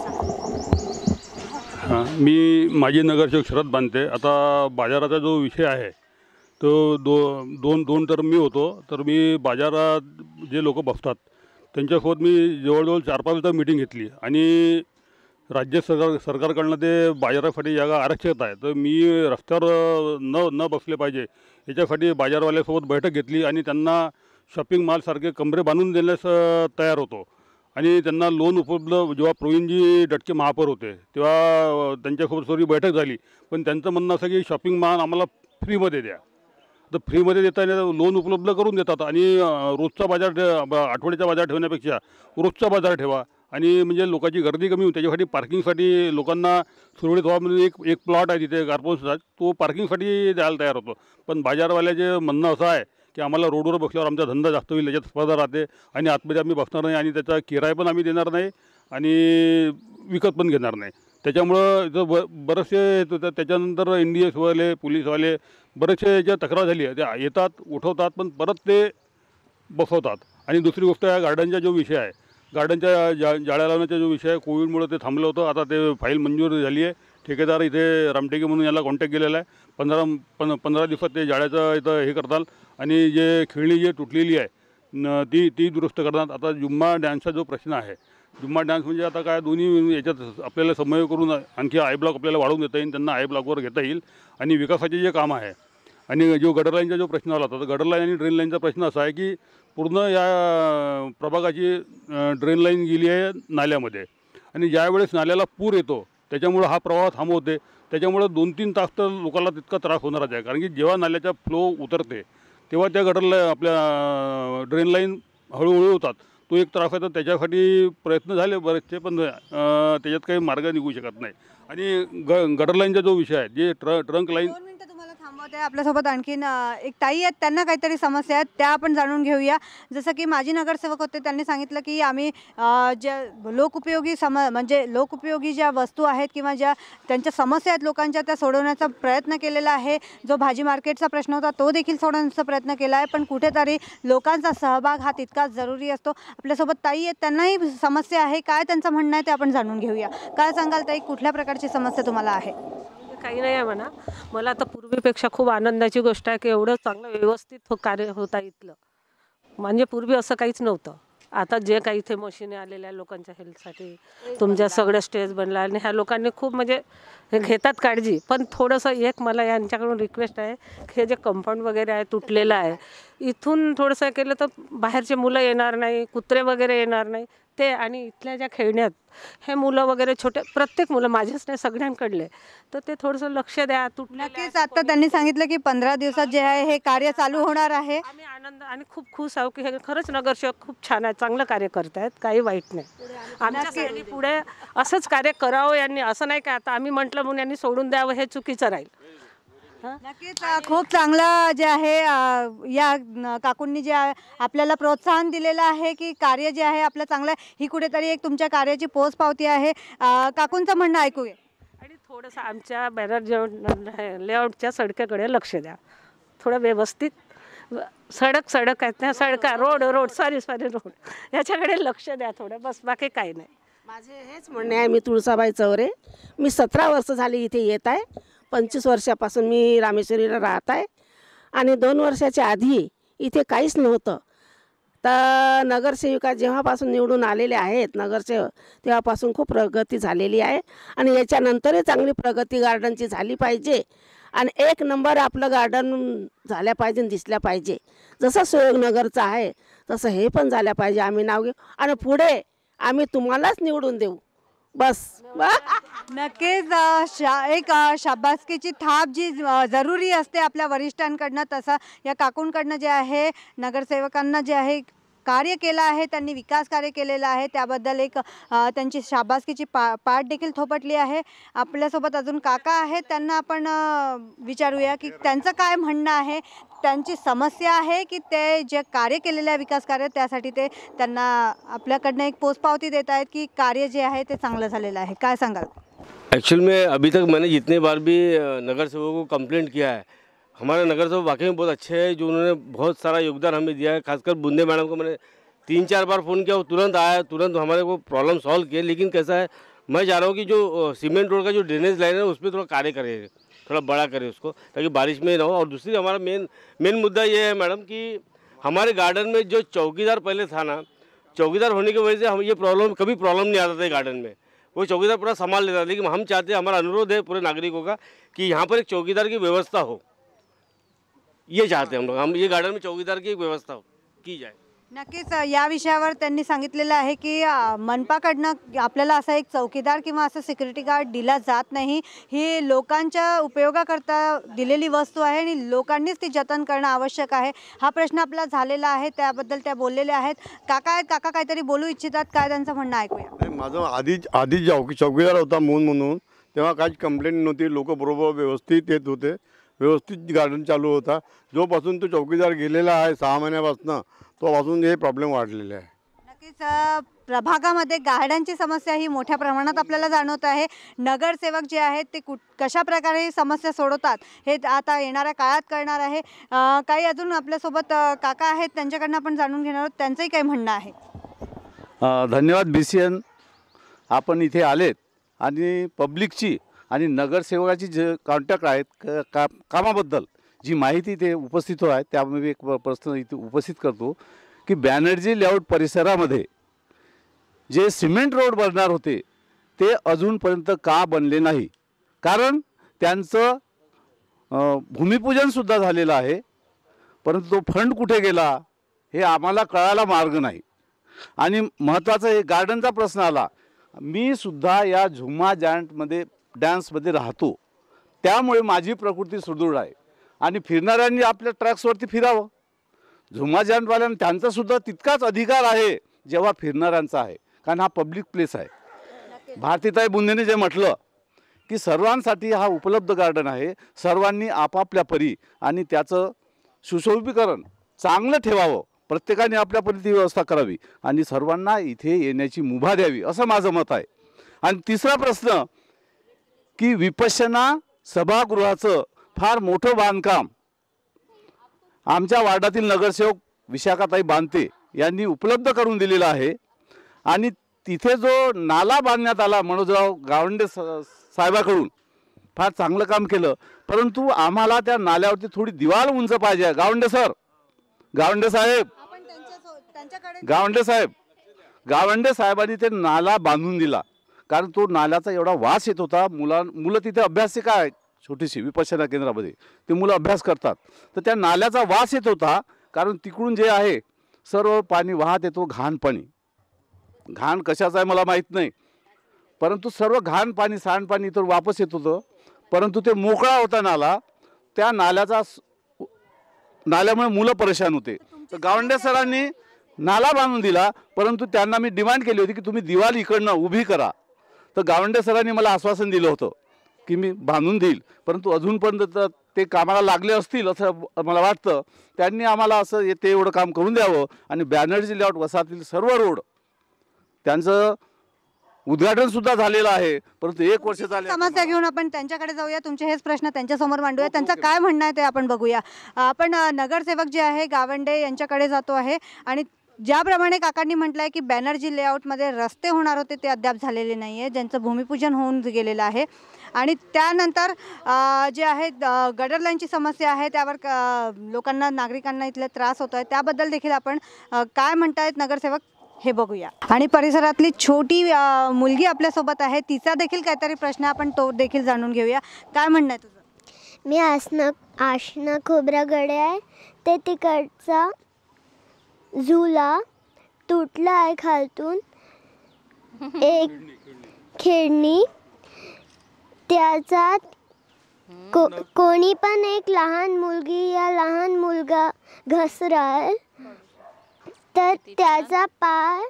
मी माजी नगरसेवक शरद बांधते आता बाजाराचा जो विषय आहे तो दो दोन दोन तर मी होतो तर मी बाजारात जे लोक बसतात त्यांच्यासोबत मी जवळजवळ चार पाच वेळा मीटिंग घेतली आणि राज्य सरकार सरकारकडनं ते बाजारासाठी जागा आरक्षित आहे तर मी रस्त्यावर न न बसले पाहिजे याच्यासाठी बाजारवाल्यासोबत बैठक घेतली आणि त्यांना शॉपिंग मॉलसारखे कमरे बांधून देण्यास तयार होतो आणि त्यांना लोन उपलब्ध जेव्हा प्रवीणजी डटके महापौर होते तेव्हा त्यांच्यासोबत थोडी बैठक झाली पण त्यांचं म्हणणं असं की शॉपिंग मॉल आम्हाला फ्रीमध्ये द्या तर फ्रीमध्ये देता लोन उपलब्ध करून देतात आणि रोजचा बाजार ठे आठवड्याचा बाजार ठेवण्यापेक्षा रोजचा बाजार ठेवा आणि म्हणजे लोकांची गर्दी कमी होईल त्याच्यासाठी पार्किंगसाठी लोकांना सुरळीत व्हावा म्हणजे एक एक प्लॉट आहे तिथे कार्पोन्सचा तो पार्किंगसाठी द्यायला तयार होतो पण बाजारवाल्याचे म्हणणं असं आहे की आम्हाला रोडवर बसल्यावर आमचा धंदा जास्त होईल त्याच्यात स्पर्धा राहते आणि आतमध्ये आम्ही बसणार नाही आणि त्याचा किराय पण आम्ही देणार नाही आणि विकत पण घेणार नाही त्याच्यामुळं इथं ब बरेचसे त्याच्यानंतर एन डी एसवाले पोलीसवाले बरेचसे ज्या तक्रार झाली आहे त्या येतात उठवतात पण परत ते बसवतात आणि दुसरी गोष्ट आहे गार्डनचा जो विषय आहे गार्डनच्या जा जाळ्या लावण्याचा जो विषय आहे कोविडमुळे ते थांबलं होतं आता ते फाईल मंजूर झाली आहे ठेकेदार इथे रामटेके म्हणून याला कॉन्टॅक्ट केलेला आहे पंधरा पं पंधरा दिवसात ते जाळ्याचं इथं हे करताल आणि जे खेळणी जे तुटलेली आहे न ती ती दुरुस्त करतात आता जुम्मा डॅन्सचा जो प्रश्न आहे जुम्मा डान्स म्हणजे आता काय दोन्ही याच्यात आपल्याला समन्वय करून आणखी आय ब्लॉक आपल्याला वाढवून देता येईल त्यांना आय ब्लॉकवर घेता येईल आणि विकासाचे जे काम आहे आणि जो गडर जो प्रश्न आला होता तर गडर आणि ड्रेन लाईनचा प्रश्न असा आहे की पूर्ण या प्रभागाची ड्रेन लाईन गेली आहे नाल्यामध्ये आणि ज्यावेळेस नाल्याला पूर येतो त्याच्यामुळं हा प्रवाह थांबवते त्याच्यामुळं दोन तीन तास तर लोकांना तितका त्रास होणारच आहे कारण की जेव्हा नाल्याचा फ्लो उतरते तेव्हा त्या गडरला आपल्या ड्रेन लाईन हळूहळू होतात तो एक त्रास आहे तर त्याच्यासाठी प्रयत्न झाले बरेचसे पण त्याच्यात काही मार्ग निघू शकत नाही आणि ग गडर लाईनचा जो विषय आहे जे ट्र ट्रंक लाईन थांबवत आहे आपल्यासोबत आणखीन एक ताई आहेत त्यांना काहीतरी समस्या आहेत त्या आपण जाणून घेऊया जसं की माजी नगरसेवक होते त्यांनी सांगितलं की आम्ही ज्या लोकउपयोगी सम म्हणजे लोकउपयोगी ज्या वस्तू आहेत किंवा ज्या त्यांच्या समस्या आहेत लोकांच्या त्या सोडवण्याचा प्रयत्न केलेला आहे जो भाजी मार्केटचा प्रश्न होता तो देखील सोडवण्याचा प्रयत्न केला आहे पण कुठेतरी लोकांचा सहभाग हा तितकाच जरुरी असतो आपल्यासोबत ताई आहेत त्यांनाही समस्या आहे काय त्यांचं म्हणणं आहे ते आपण जाणून घेऊया काय सांगाल ताई कुठल्या प्रकारची समस्या तुम्हाला आहे काही नाही आहे म्हणा मला आता पूर्वीपेक्षा खूप आनंदाची गोष्ट आहे की एवढं चांगलं व्यवस्थित हो कार्य होता इथलं म्हणजे पूर्वी असं काहीच नव्हतं आता जे काही इथे मशीने आलेल्या लोकांच्या हेल्थसाठी तुमच्या सगळं स्टेज बनला आणि ह्या लोकांनी खूप म्हणजे घेतात काळजी पण थोडंसं एक मला यांच्याकडून रिक्वेस्ट आहे की हे जे कंपाऊंड वगैरे आहे तुटलेलं आहे इथून थोडंसं केलं तर बाहेरचे मुलं येणार नाही कुत्रे वगैरे येणार नाही ते आणि इथल्या ज्या खेळण्यात हे मुलं वगैरे छोटे प्रत्येक मुलं माझ्याच नाही सगळ्यांकडले तर ते थोडंसं लक्ष द्या तुटलं नक्कीच आता त्यांनी सांगितलं की पंधरा दिवसात जे आहे हे कार्य चालू होणार आहे आम्ही आनंद आणि खूप खुश आहोत की हे खरंच नगरसेवक खूप छान आहे चांगलं कार्य करतायत काही वाईट नाही आम्ही पुढे असंच कार्य करावं यांनी असं नाही का आता आम्ही म्हटलं म्हणून यांनी सोडून द्यावं हे चुकीचं राहील नक्कीच खूप चांगला जे आहे या काकूंनी जे आपल्याला प्रोत्साहन दिलेलं आहे की कार्य जे आहे आपलं चांगलं ही कुठेतरी एक तुमच्या कार्याची पोच पावती आहे काकूंचं म्हणणं ऐकूया आणि थोडंसं आमच्या बॅनर लेआउटच्या सडक्याकडे लक्ष द्या थोडं व्यवस्थित सडक सडक आहेत ना सडका road road sorry sorry road याच्याकडे लक्ष द्या थोडं बस बाकी काही नाही माझे हेच म्हणणे आहे मी तुळसाबाई चौरे मी सतरा वर्ष झाली इथे येत आहे पंचवीस वर्षापासून मी रामेश्वरीला राहत आहे आणि दोन वर्षाच्या आधी इथे काहीच नव्हतं तर नगरसेविका जेव्हापासून निवडून आलेले आहेत नगरसेव तेव्हापासून खूप प्रगती झालेली आहे आणि याच्यानंतरही चांगली प्रगती गार्डनची झाली पाहिजे आणि एक नंबर आपलं गार्डन झाल्या पाहिजे दिसल्या पाहिजे जसं सुयोगनगरचं आहे तसं हे पण झालं पाहिजे आम्ही नाव घेऊ आणि पुढे आम्ही तुम्हालाच निवडून देऊ बस नक्कीच शा एक शाबासकीची थाप जी जरुरी असते आपल्या वरिष्ठांकडनं तसं या काकूंकडनं जे आहे नगरसेवकांना जे आहे कार्य के लिए विकास कार्य के आहे एक त्यांची शाबासकीची पा पाठ देखील थोपटली आहे आपल्यासोबत अजून काका है त्यांना आपण विचारूया की काय म्हणणं आहे समस्या है कि ते जे कार्य के लिए विकास कार्य त्यासाठी ते त्यांना आपल्याकडनं एक पोचपावती देत आहेत की कार्य जे है तो चांगल है आहे संगा सांगाल एक्चुअल में अभी तक मैंने जितने बार भी नगर सेवकों को कंप्लेंट किया है हमारे नगर सभा वाकई में बहुत अच्छे हैं जो उन्होंने बहुत सारा योगदान हमें दिया है खासकर बुंदे मैडम को मैंने तीन चार बार फ़ोन किया वो तुरंत आया तुरंत हमारे को प्रॉब्लम सॉल्व किया लेकिन कैसा है मैं चाह रहा हूँ कि जो सीमेंट रोड का जो ड्रेनेज लाइन है उस पर थोड़ा कार्य करें थोड़ा बड़ा करें उसको ताकि बारिश में ना हो और दूसरी हमारा मेन मेन मुद्दा ये है मैडम कि हमारे गार्डन में जो चौकीदार पहले था ना चौकीदार होने की वजह से हम ये प्रॉब्लम कभी प्रॉब्लम नहीं आता था गार्डन में वो चौकीदार पूरा संभाल लेता था लेकिन हम चाहते हैं हमारा अनुरोध है पूरे नागरिकों का कि यहाँ पर एक चौकीदार की व्यवस्था हो ये चाहते हम लोग हम ये गार्डन में चौकीदार की व्यवस्था हो, की जाए नक्कीच या विषयावर त्यांनी सांगितलेलं आहे की मनपाकडनं आपल्याला असा एक चौकीदार किंवा असं सिक्युरिटी गार्ड दिला जात नाही ही लोकांच्या उपयोगाकरता दिलेली वस्तू आहे आणि लोकांनीच ती जतन करणं आवश्यक आहे हा प्रश्न आपला झालेला आहे त्याबद्दल त्या बोललेल्या आहेत काका आहेत काका काहीतरी बोलू इच्छितात काय त्यांचं म्हणणं ऐकूया माझं आधीच आधीच चौकी चौकीदार होता म्हणून म्हणून तेव्हा काहीच कंप्लेंट नव्हती लोक बरोबर व्यवस्थित येत होते व्यवस्थित गार्डन चालू होता जोपासून तो चौकीदार गेलेला आहे सहा महिन्यापासून तोपासून हे प्रॉब्लेम वाढलेले आहे नक्कीच प्रभागामध्ये गार्डनची समस्या ही मोठ्या प्रमाणात आपल्याला जाणवत आहे नगरसेवक जे आहेत ते कुठ कशाप्रकारे ही समस्या सोडवतात हे आता येणाऱ्या काळात करणार आहे काही अजून आपल्यासोबत काका आहेत त्यांच्याकडनं आपण जाणून घेणार आहोत त्यांचंही काय म्हणणं आहे धन्यवाद बी सी एन आपण इथे आलेत आणि पब्लिकची आणि नगरसेवकाची जे कॉन्टॅक्ट आहेत का, कामाबद्दल जी माहिती ते उपस्थित होत आहे त्यामुळे मी एक प्रश्न इथे उपस्थित करतो की बॅनर्जी लेआउट परिसरामध्ये जे सिमेंट रोड बनणार होते ते अजूनपर्यंत का बनले नाही कारण त्यांचं भूमिपूजनसुद्धा झालेलं आहे परंतु तो फंड कुठे गेला हे आम्हाला कळायला मार्ग नाही आणि महत्त्वाचं हे गार्डनचा प्रश्न आला मी सुद्धा या झुमा जॅन्टमध्ये डान्समध्ये राहतो त्यामुळे माझी प्रकृती सुदृढ आहे आणि फिरणाऱ्यांनी आपल्या ट्रॅक्सवरती फिरावं झुमा त्यांचा त्यांचासुद्धा तितकाच अधिकार आहे जेव्हा फिरणाऱ्यांचा आहे कारण हा पब्लिक प्लेस आहे भारतीताई बुंदेने जे म्हटलं की सर्वांसाठी हा उपलब्ध गार्डन आहे सर्वांनी आपापल्या परी आणि त्याचं सुशोभीकरण चांगलं ठेवावं प्रत्येकाने आपल्या परी ती व्यवस्था करावी आणि सर्वांना इथे येण्याची मुभा द्यावी असं माझं मत आहे आणि तिसरा प्रश्न की विपश्यना सभागृहाचं फार मोठं बांधकाम आमच्या वार्डातील नगरसेवक विशाखाताई बांधते यांनी उपलब्ध करून दिलेलं आहे आणि तिथे जो नाला बांधण्यात आला मनोजराव गावंडे साहेबाकडून फार चांगलं काम केलं परंतु आम्हाला त्या नाल्यावरती थोडी दिवाळ उंच पाहिजे गावंडे सर गावंडे साहेब गावंडे साहेब गावंडे साहेबांनी ते नाला बांधून दिला कारण तो नाल्याचा एवढा वास येत होता मुला मुलं तिथे अभ्यास काय छोटीशी विपश्यना केंद्रामध्ये ते मुलं अभ्यास करतात तर त्या नाल्याचा वास येत होता कारण तिकडून जे आहे सर्व पाणी वाहत येतो घाण पाणी घाण कशाचं आहे मला माहीत नाही परंतु सर्व घाण पाणी सांडपाणी इतर वापस येत होतं परंतु ते मोकळा होता नाला त्या नाल्याचा नाल्यामुळे मुलं परेशान होते तर गावंडे सरांनी नाला बांधून दिला परंतु त्यांना मी डिमांड केली होती की तुम्ही दिवाळी इकडनं उभी करा तर गावंडे सरांनी मला आश्वासन दिलं होतं की मी बांधून देईल परंतु अजूनपर्यंत ते कामाला लागले असतील असं मला वाटतं त्यांनी आम्हाला असं ते एवढं काम करून द्यावं आणि बॅनर्जी लेआउट वसातील सर्व रोड त्यांचं उद्घाटन सुद्धा झालेलं आहे परंतु एक वर्ष झालं समस्या घेऊन आपण त्यांच्याकडे जाऊया तुमचे हेच प्रश्न त्यांच्यासमोर मांडूया हो, हो, त्यांचं हो. काय म्हणणं आहे ते आपण बघूया आपण नगरसेवक जे आहे गावंडे यांच्याकडे जातो आहे आणि ज्याप्रमाणे काकांनी म्हटलं आहे की बॅनर्जी लेआउटमध्ये रस्ते होणार होते ते अद्याप झालेले नाही आहे ज्यांचं भूमिपूजन होऊन गेलेलं आहे आणि त्यानंतर जे आहे गडरलाईनची समस्या आहे त्यावर लोकांना नागरिकांना इथला त्रास होतो आहे त्याबद्दल देखील आपण काय म्हणतायत नगरसेवक हे बघूया आणि परिसरातली छोटी मुलगी आपल्यासोबत आहे तिचा देखील काहीतरी प्रश्न आपण तो देखील जाणून घेऊया काय म्हणणं आहे तुझं मी आसनं आसनं खोबरागडे आहे ते तिकडचा झुला तुटला आहे खालतून एक खेळणी त्याचा को कोणी पण एक लहान मुलगी या लहान मुलगा घसराल तर त्याचा पाय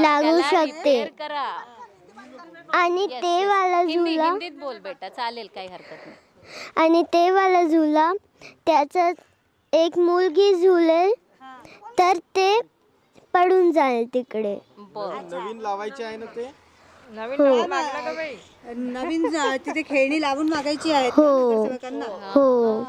लागू शकते आणि ते वाला झुला बोल बेटा चालेल काही आणि ते वाला झुला त्याचा एक मुलगी झुलेल तर ते पडून जाईल तिकडे नवीन लावायचे आहे ना ते नवीन हो. मागला बाई नवीन तिथे खेळणी लावून मागायची आहे हो हो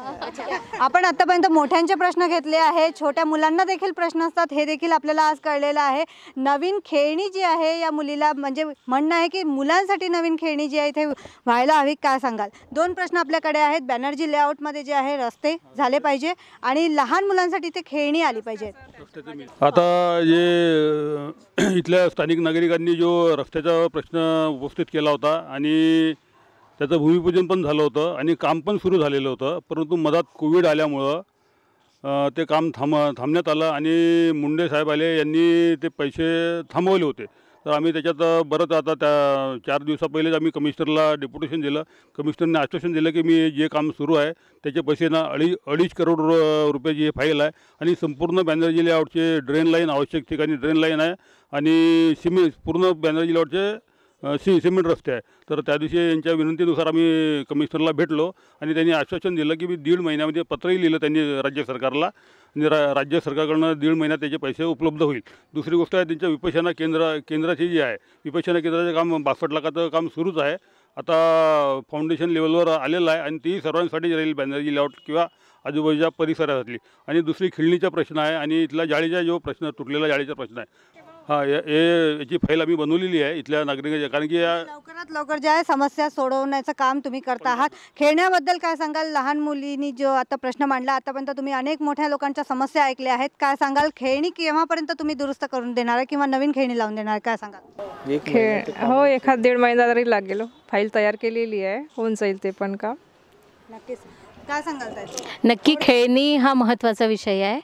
आपण आतापर्यंत मोठ्यांचे प्रश्न घेतले आहे छोट्या मुलांना देखील प्रश्न असतात हे देखील आपल्याला आज कळलेलं आहे नवीन खेळणी जी आहे या मुलीला म्हणजे म्हणणं आहे की मुलांसाठी नवीन खेळणी जी आहे ते व्हायला हवी काय सांगाल दोन प्रश्न आपल्याकडे आहेत बॅनर्जी मध्ये जे आहे रस्ते झाले पाहिजे आणि लहान मुलांसाठी ते खेळणी आली पाहिजे आता जे इथल्या स्थानिक नागरिकांनी जो रस्त्याचा प्रश्न उपस्थित केला होता आणि आणि त्याचं भूमिपूजन पण झालं होतं आणि काम पण सुरू झालेलं होतं परंतु मधात कोविड आल्यामुळं ते काम थांब थांबण्यात आलं आणि मुंडे साहेब आले यांनी ते पैसे थांबवले होते तर आम्ही त्याच्यात बरंच आता त्या चार दिवसा पहिलेच आम्ही कमिशनरला डेप्युटेशन दिलं कमिशनरने आश्वासन दिलं की मी जे काम सुरू आहे त्याचे पैसे ना अडी अडीच करोड रुपयाची हे फाईल आहे आणि संपूर्ण बॅनर्जी लेआउटचे ड्रेन लाईन आवश्यक ठिकाणी ड्रेन लाईन आहे आणि सिमेंट पूर्ण बॅनर्जी लेआउटचे सी सिमेंट रस्ते आहे तर त्या दिवशी यांच्या विनंतीनुसार आम्ही कमिशनरला भेटलो आणि त्यांनी आश्वासन दिलं की मी दीड महिन्यामध्ये पत्रही लिहिलं त्यांनी राज्य सरकारला आणि रा राज्य सरकारकडनं दीड महिन्यात त्याचे पैसे उपलब्ध होईल दुसरी गोष्ट आहे त्यांच्या विपशना केंद्र केंद्राची जी आहे विपशना केंद्राचं काम बासष्ट लाखाचं काम सुरूच आहे आता फाउंडेशन लेवलवर आलेलं आहे आणि ती सर्वांसाठीच राहील बॅनर्जी लेआउट किंवा आजूबाजूच्या परिसरातली आणि दुसरी खिळणीचा प्रश्न आहे आणि इथला जाळीचा जो प्रश्न तुटलेला जाळीचा प्रश्न आहे हा या- याची फाईल आम्ही बनवलेली आहे इथल्या नागरिकांच्या कारण की या लवकरात लवकर ज्या समस्या सोडवण्याचं काम तुम्ही करता आहात खेळण्याबद्दल काय सांगाल लहान मुलींनी जो आता प्रश्न मांडला आतापर्यंत तुम्ही अनेक मोठ्या लोकांच्या समस्या ऐकल्या आहेत काय सांगाल खेळणी केव्हापर्यंत तुम्ही दुरुस्त करून देणार आहे किंवा नवीन खेळणी लावून देणार काय सांगाल खेळ हो एखाद दीड महिना तरी लागेल हो. फाईल तयार केलेली आहे होऊन जाईल ते पण काम नक्कीच काय सांगाल नक्की खेळणी हा महत्त्वाचा विषय आहे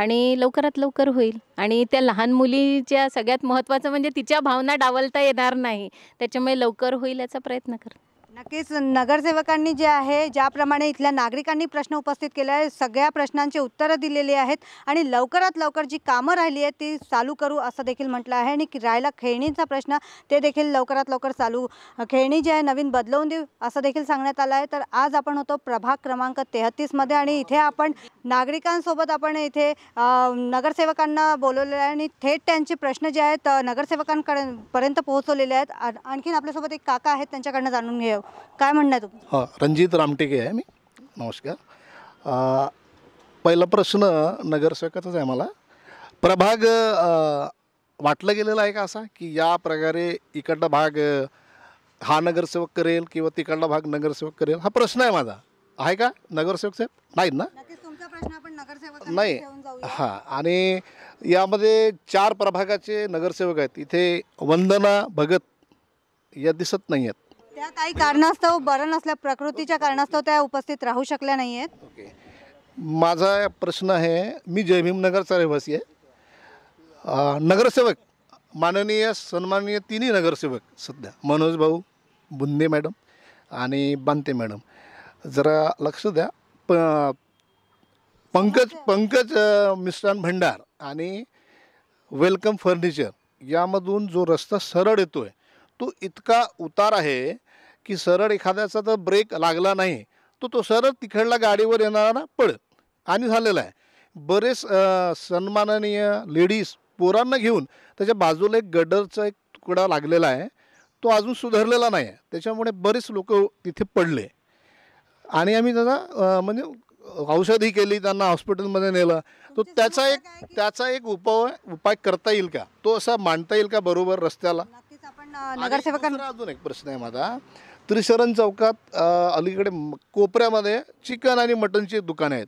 आणि लवकरात लवकर होईल आणि त्या लहान मुलीच्या सगळ्यात महत्त्वाचं म्हणजे तिच्या भावना डावलता येणार नाही त्याच्यामुळे लवकर होईल याचा प्रयत्न कर नक्कीच नगरसेवकांनी जे आहे ज्याप्रमाणे इथल्या नागरिकांनी प्रश्न उपस्थित केले आहे सगळ्या प्रश्नांचे उत्तरं दिलेली आहेत आणि लवकरात लवकर जी कामं राहिली आहेत ती चालू करू असं देखील म्हटलं आहे आणि राहिला खेळणींचा प्रश्न ते देखील लवकरात लवकर चालू खेळणी जे आहे नवीन बदलवून देऊ असं देखील सांगण्यात आलं आहे तर आज आपण होतो प्रभाग क्रमांक तेहतीसमध्ये आणि इथे आपण नागरिकांसोबत आपण इथे नगरसेवकांना बोलवलेलं आहे आणि थेट त्यांचे प्रश्न जे आहेत नगरसेवकांकडे पर्यंत पोहोचवलेले आहेत आणखीन आपल्यासोबत एक काका आहेत त्यांच्याकडनं जाणून घेऊ काय म्हणणं आहे हा हां रणजित रामटेके आहे मी नमस्कार पहिला प्रश्न नगरसेवकाचाच आहे मला प्रभाग वाटलं गेलेला आहे का असा की या प्रकारे इकडला भाग हा नगरसेवक करेल किंवा तिकडला भाग नगरसेवक करेल हा प्रश्न आहे माझा आहे का नगरसेवक साहेब नाहीत ना तुमचा प्रश्न नाही हां आणि यामध्ये चार प्रभागाचे नगरसेवक आहेत इथे वंदना भगत या दिसत नाही आहेत त्या काही कारणास्तव बरं नसल्या प्रकृतीच्या कारणास्तव त्या उपस्थित राहू शकल्या नाही आहेत ओके माझा प्रश्न आहे मी जयभीमनगरचा रहिवासी आहे नगरसेवक माननीय सन्माननीय तिन्ही नगरसेवक सध्या मनोज भाऊ बुंदे मॅडम आणि बांते मॅडम जरा लक्ष द्या प पंकज पंकज मिश्रान भंडार आणि वेलकम फर्निचर यामधून जो रस्ता सरळ येतो आहे तो इतका उतार आहे की सरळ एखाद्याचा तर ब्रेक लागला नाही तो तो सरळ तिकडला गाडीवर येणारा पळ आणि झालेला आहे बरेच सन्माननीय लेडीज पोरांना घेऊन त्याच्या बाजूला एक गडरचा एक तुकडा लागलेला आहे तो अजून सुधारलेला नाही आहे त्याच्यामुळे बरेच लोक तिथे पडले आणि आम्ही त्याचा म्हणजे औषधी केली त्यांना हॉस्पिटलमध्ये नेलं तो त्याचा एक त्याचा एक उपाय उपाय करता येईल का तो असा मांडता येईल का बरोबर रस्त्याला अजून एक प्रश्न आहे माझा त्रिशरण चौकात अलीकडे कोपऱ्यामध्ये चिकन आणि मटनची दुकानं आहेत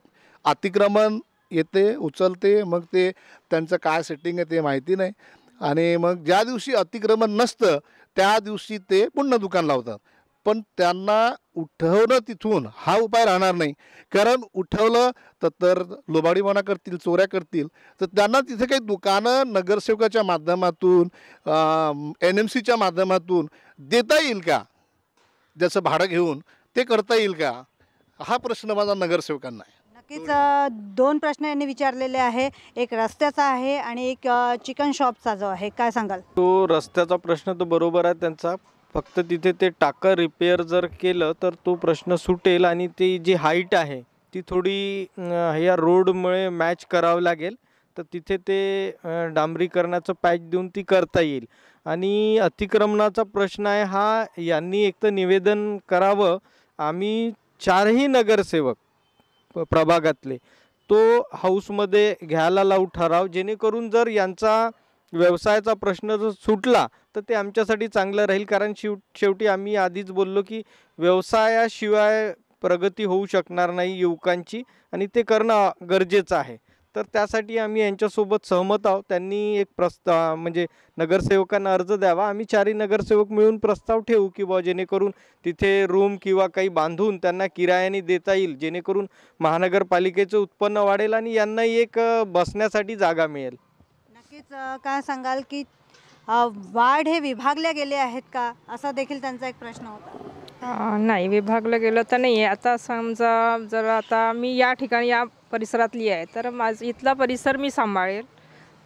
अतिक्रमण येते उचलते मग ते त्यांचं काय सेटिंग आहे ते माहिती नाही आणि मग ज्या दिवशी अतिक्रमण नसतं त्या दिवशी ते पुन्हा दुकान लावतात पण त्यांना उठवणं तिथून हा उपाय राहणार नाही कारण उठवलं तर तर म्हणा करतील चोऱ्या करतील तर त्यांना तिथे काही दुकानं नगरसेवकाच्या माध्यमातून एन एम सीच्या माध्यमातून देता येईल का ज्याचं भाडं घेऊन ते करता येईल का हा प्रश्न माझा नगरसेवकांना आहे नक्कीच दोन प्रश्न यांनी विचारलेले आहे एक रस्त्याचा आहे आणि एक चिकन शॉपचा जो आहे काय सांगाल तो रस्त्याचा प्रश्न तो बरोबर आहे त्यांचा फक्त तिथे ते टाकं रिपेअर जर केलं तर तो प्रश्न सुटेल आणि ती जी हाईट आहे ती थोडी या रोडमुळे मॅच करावं लागेल तर तिथे ते डांबरीकरणाचं पॅच देऊन ती करता येईल आणि अतिक्रमणाचा प्रश्न आहे हा यांनी एक तर निवेदन करावं आम्ही चारही नगरसेवक प्रभागातले तो हाऊसमध्ये घ्यायला लावू ठराव जेणेकरून जर यांचा व्यवसायाचा प्रश्न जर सुटला तर ते आमच्यासाठी चांगलं राहील कारण शिव शेवटी आम्ही आधीच बोललो की व्यवसायाशिवाय प्रगती होऊ शकणार नाही युवकांची आणि ते करणं गरजेचं आहे तर त्यासाठी आम्ही यांच्यासोबत सहमत आहोत त्यांनी एक प्रस्ताव म्हणजे नगरसेवकांना अर्ज द्यावा आम्ही चारही नगरसेवक मिळून प्रस्ताव ठेवू की बा जेणेकरून तिथे रूम किंवा काही बांधून त्यांना किरायाने देता येईल जेणेकरून महानगरपालिकेचं उत्पन्न वाढेल आणि यांनाही एक बसण्यासाठी जागा मिळेल नक्कीच काय सांगाल की वाढ हे विभागल्या गेले आहेत का असा देखील त्यांचा एक प्रश्न होता नाही विभागलं गेलं तर नाही आहे आता समजा जर आता मी या ठिकाणी या परिसरातली आहे तर माझ इथला परिसर मी सांभाळेल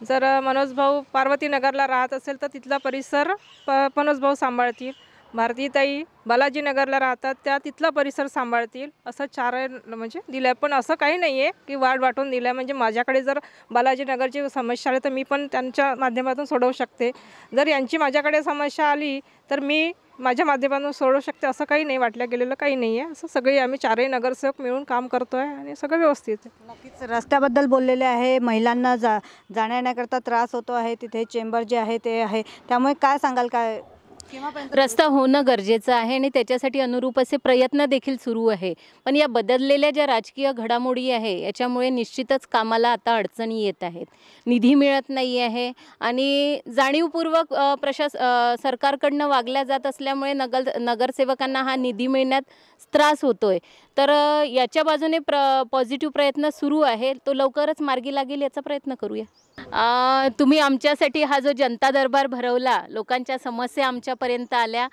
जर मनोज भाऊ पार्वतीनगरला राहत असेल तर तिथला परिसर प मनोज भाऊ सांभाळतील भारतीताई बालाजीनगरला राहतात त्या तिथला परिसर सांभाळतील असं चार म्हणजे दिलं पण असं काही नाही आहे की वाढ वाटून दिलं आहे म्हणजे माझ्याकडे जर बालाजीनगरची समस्या आली तर मी पण त्यांच्या माध्यमातून सोडवू शकते जर यांची माझ्याकडे समस्या आली तर मी माझ्या माध्यमातून सोडू शकते असं काही नाही वाटलं गेलेलं काही नाही आहे असं सगळे आम्ही चारही नगरसेवक मिळून काम करतो आहे आणि सगळं व्यवस्थित आहे नक्कीच रस्त्याबद्दल बोललेले आहे महिलांना जा जाण्याकरता त्रास होतो आहे तिथे चेंबर जे आहे ते आहे त्यामुळे काय सांगाल काय रस्ता होणं गरजेचं आहे आणि त्याच्यासाठी अनुरूप असे प्रयत्न देखील सुरू आहे पण या बदललेल्या ज्या राजकीय घडामोडी आहे याच्यामुळे निश्चितच कामाला आता अडचणी येत आहेत निधी मिळत नाही आहे आणि जाणीवपूर्वक प्रशास सरकारकडनं वागल्या जात असल्यामुळे नगर नगरसेवकांना हा निधी मिळण्यात त्रास होतोय तर याच्या बाजूने प्र पॉझिटिव्ह प्रयत्न सुरू आहे तो लवकरच मार्गी लागेल याचा प्रयत्न करूया तुम्ही आमच्यासाठी हा जो जनता दरबार भरवला लोकांच्या समस्या आमच्यापर्यंत आल्या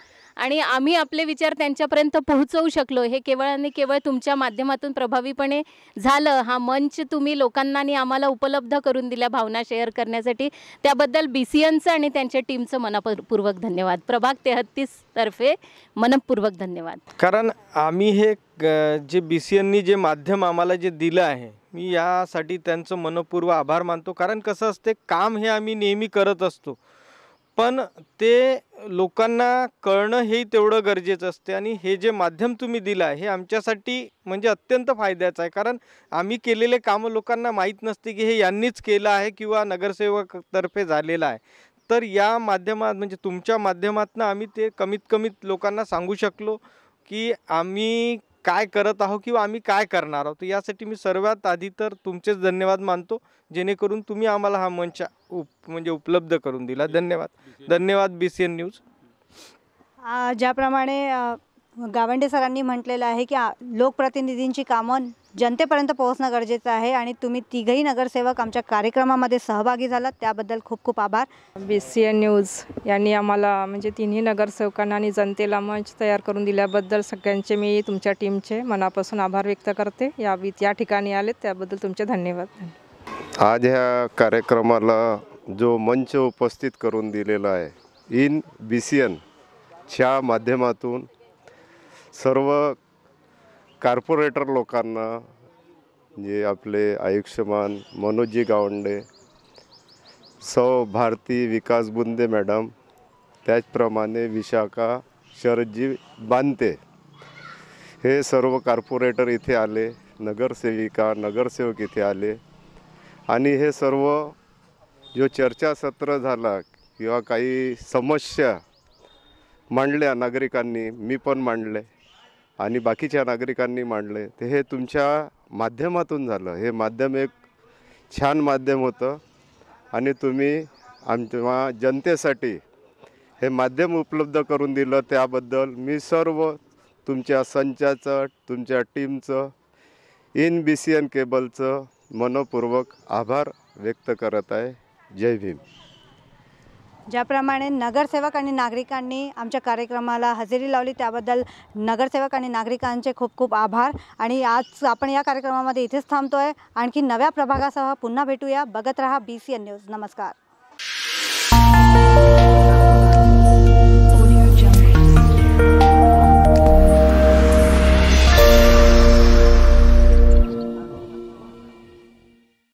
आणि आम्ही आपले विचार त्यांच्यापर्यंत पोहोचवू शकलो हे केवळ आणि केवळ तुमच्या माध्यमातून प्रभावीपणे झालं हा मंच तुम्ही लोकांना आणि आम्हाला उपलब्ध करून दिल्या भावना शेअर करण्यासाठी त्याबद्दल बी सी एनचं आणि त्यांच्या टीमचं मनपूर्वक धन्यवाद प्रभाग तेहत्तीस तर्फे मनपूर्वक धन्यवाद कारण आम्ही हे जे बी सी एननी जे माध्यम आम्हाला जे दिलं आहे मी यासाठी त्यांचं मनपूर्व आभार मानतो कारण कसं असते काम हे आम्ही नेहमी करत असतो पण ते लोकांना कळणं हे तेवढं गरजेचं असते आणि हे जे माध्यम तुम्ही दिलं आहे हे आमच्यासाठी म्हणजे अत्यंत फायद्याचं आहे कारण आम्ही केलेले कामं लोकांना माहीत नसते की हे यांनीच केलं आहे किंवा नगरसेवकतर्फे झालेलं आहे तर या माध्यमात म्हणजे तुमच्या माध्यमातून आम्ही ते कमीत कमीत लोकांना सांगू शकलो की आम्ही काय करत आहो किंवा आम्ही काय करणार आहोत यासाठी मी सर्वात आधी तर तुमचेच धन्यवाद मानतो जेणेकरून तुम्ही आम्हाला हा मंच उप म्हणजे उपलब्ध करून दिला धन्यवाद धन्यवाद बी सी एन न्यूज ज्याप्रमाणे गावंडे सरांनी म्हटलेलं आहे की लोकप्रतिनिधींची कामं जनतेपर्यंत पोहोचणं गरजेचं आहे आणि तुम्ही तिघही नगरसेवक आमच्या कार्यक्रमामध्ये सहभागी झालात त्याबद्दल खूप खूप आभार बी सी एन न्यूज यांनी आम्हाला म्हणजे तिन्ही नगरसेवकांना आणि जनतेला मंच तयार करून दिल्याबद्दल सगळ्यांचे मी तुमच्या टीमचे मनापासून आभार व्यक्त करते या या ठिकाणी आले त्याबद्दल तुमचे धन्यवाद आज ह्या कार्यक्रमाला जो मंच उपस्थित करून दिलेला आहे इन बी सी एनच्या माध्यमातून सर्व कार्पोरेटर लोकांना जे आपले आयुष्यमान मनोजी गावंडे सौ भारती विकास बुंदे मॅडम त्याचप्रमाणे विशाखा शरदजी बांधते हे सर्व कार्पोरेटर इथे आले नगरसेविका नगरसेवक इथे आले आणि हे सर्व जो चर्चासत्र झाला किंवा काही समस्या मांडल्या नागरिकांनी मी पण मांडले आणि बाकीच्या नागरिकांनी मांडले ते हे तुमच्या माध्यमातून झालं हे माध्यम एक छान माध्यम होतं आणि तुम्ही आमच्या जनतेसाठी हे माध्यम उपलब्ध करून दिलं त्याबद्दल मी सर्व तुमच्या संचाचं तुमच्या टीमचं इन बी सी एन केबलचं मनपूर्वक आभार व्यक्त करत आहे जय भीम ज्याप्रमाणे नगरसेवक आणि नागरिकांनी आमच्या कार्यक्रमाला हजेरी लावली त्याबद्दल नगरसेवक आणि नागरिकांचे खूप खूप आभार आणि आज आपण या कार्यक्रमामध्ये इथेच थांबतो आहे आणखी नव्या प्रभागासह पुन्हा भेटूया बघत रहा बी सी एन न्यूज नमस्कार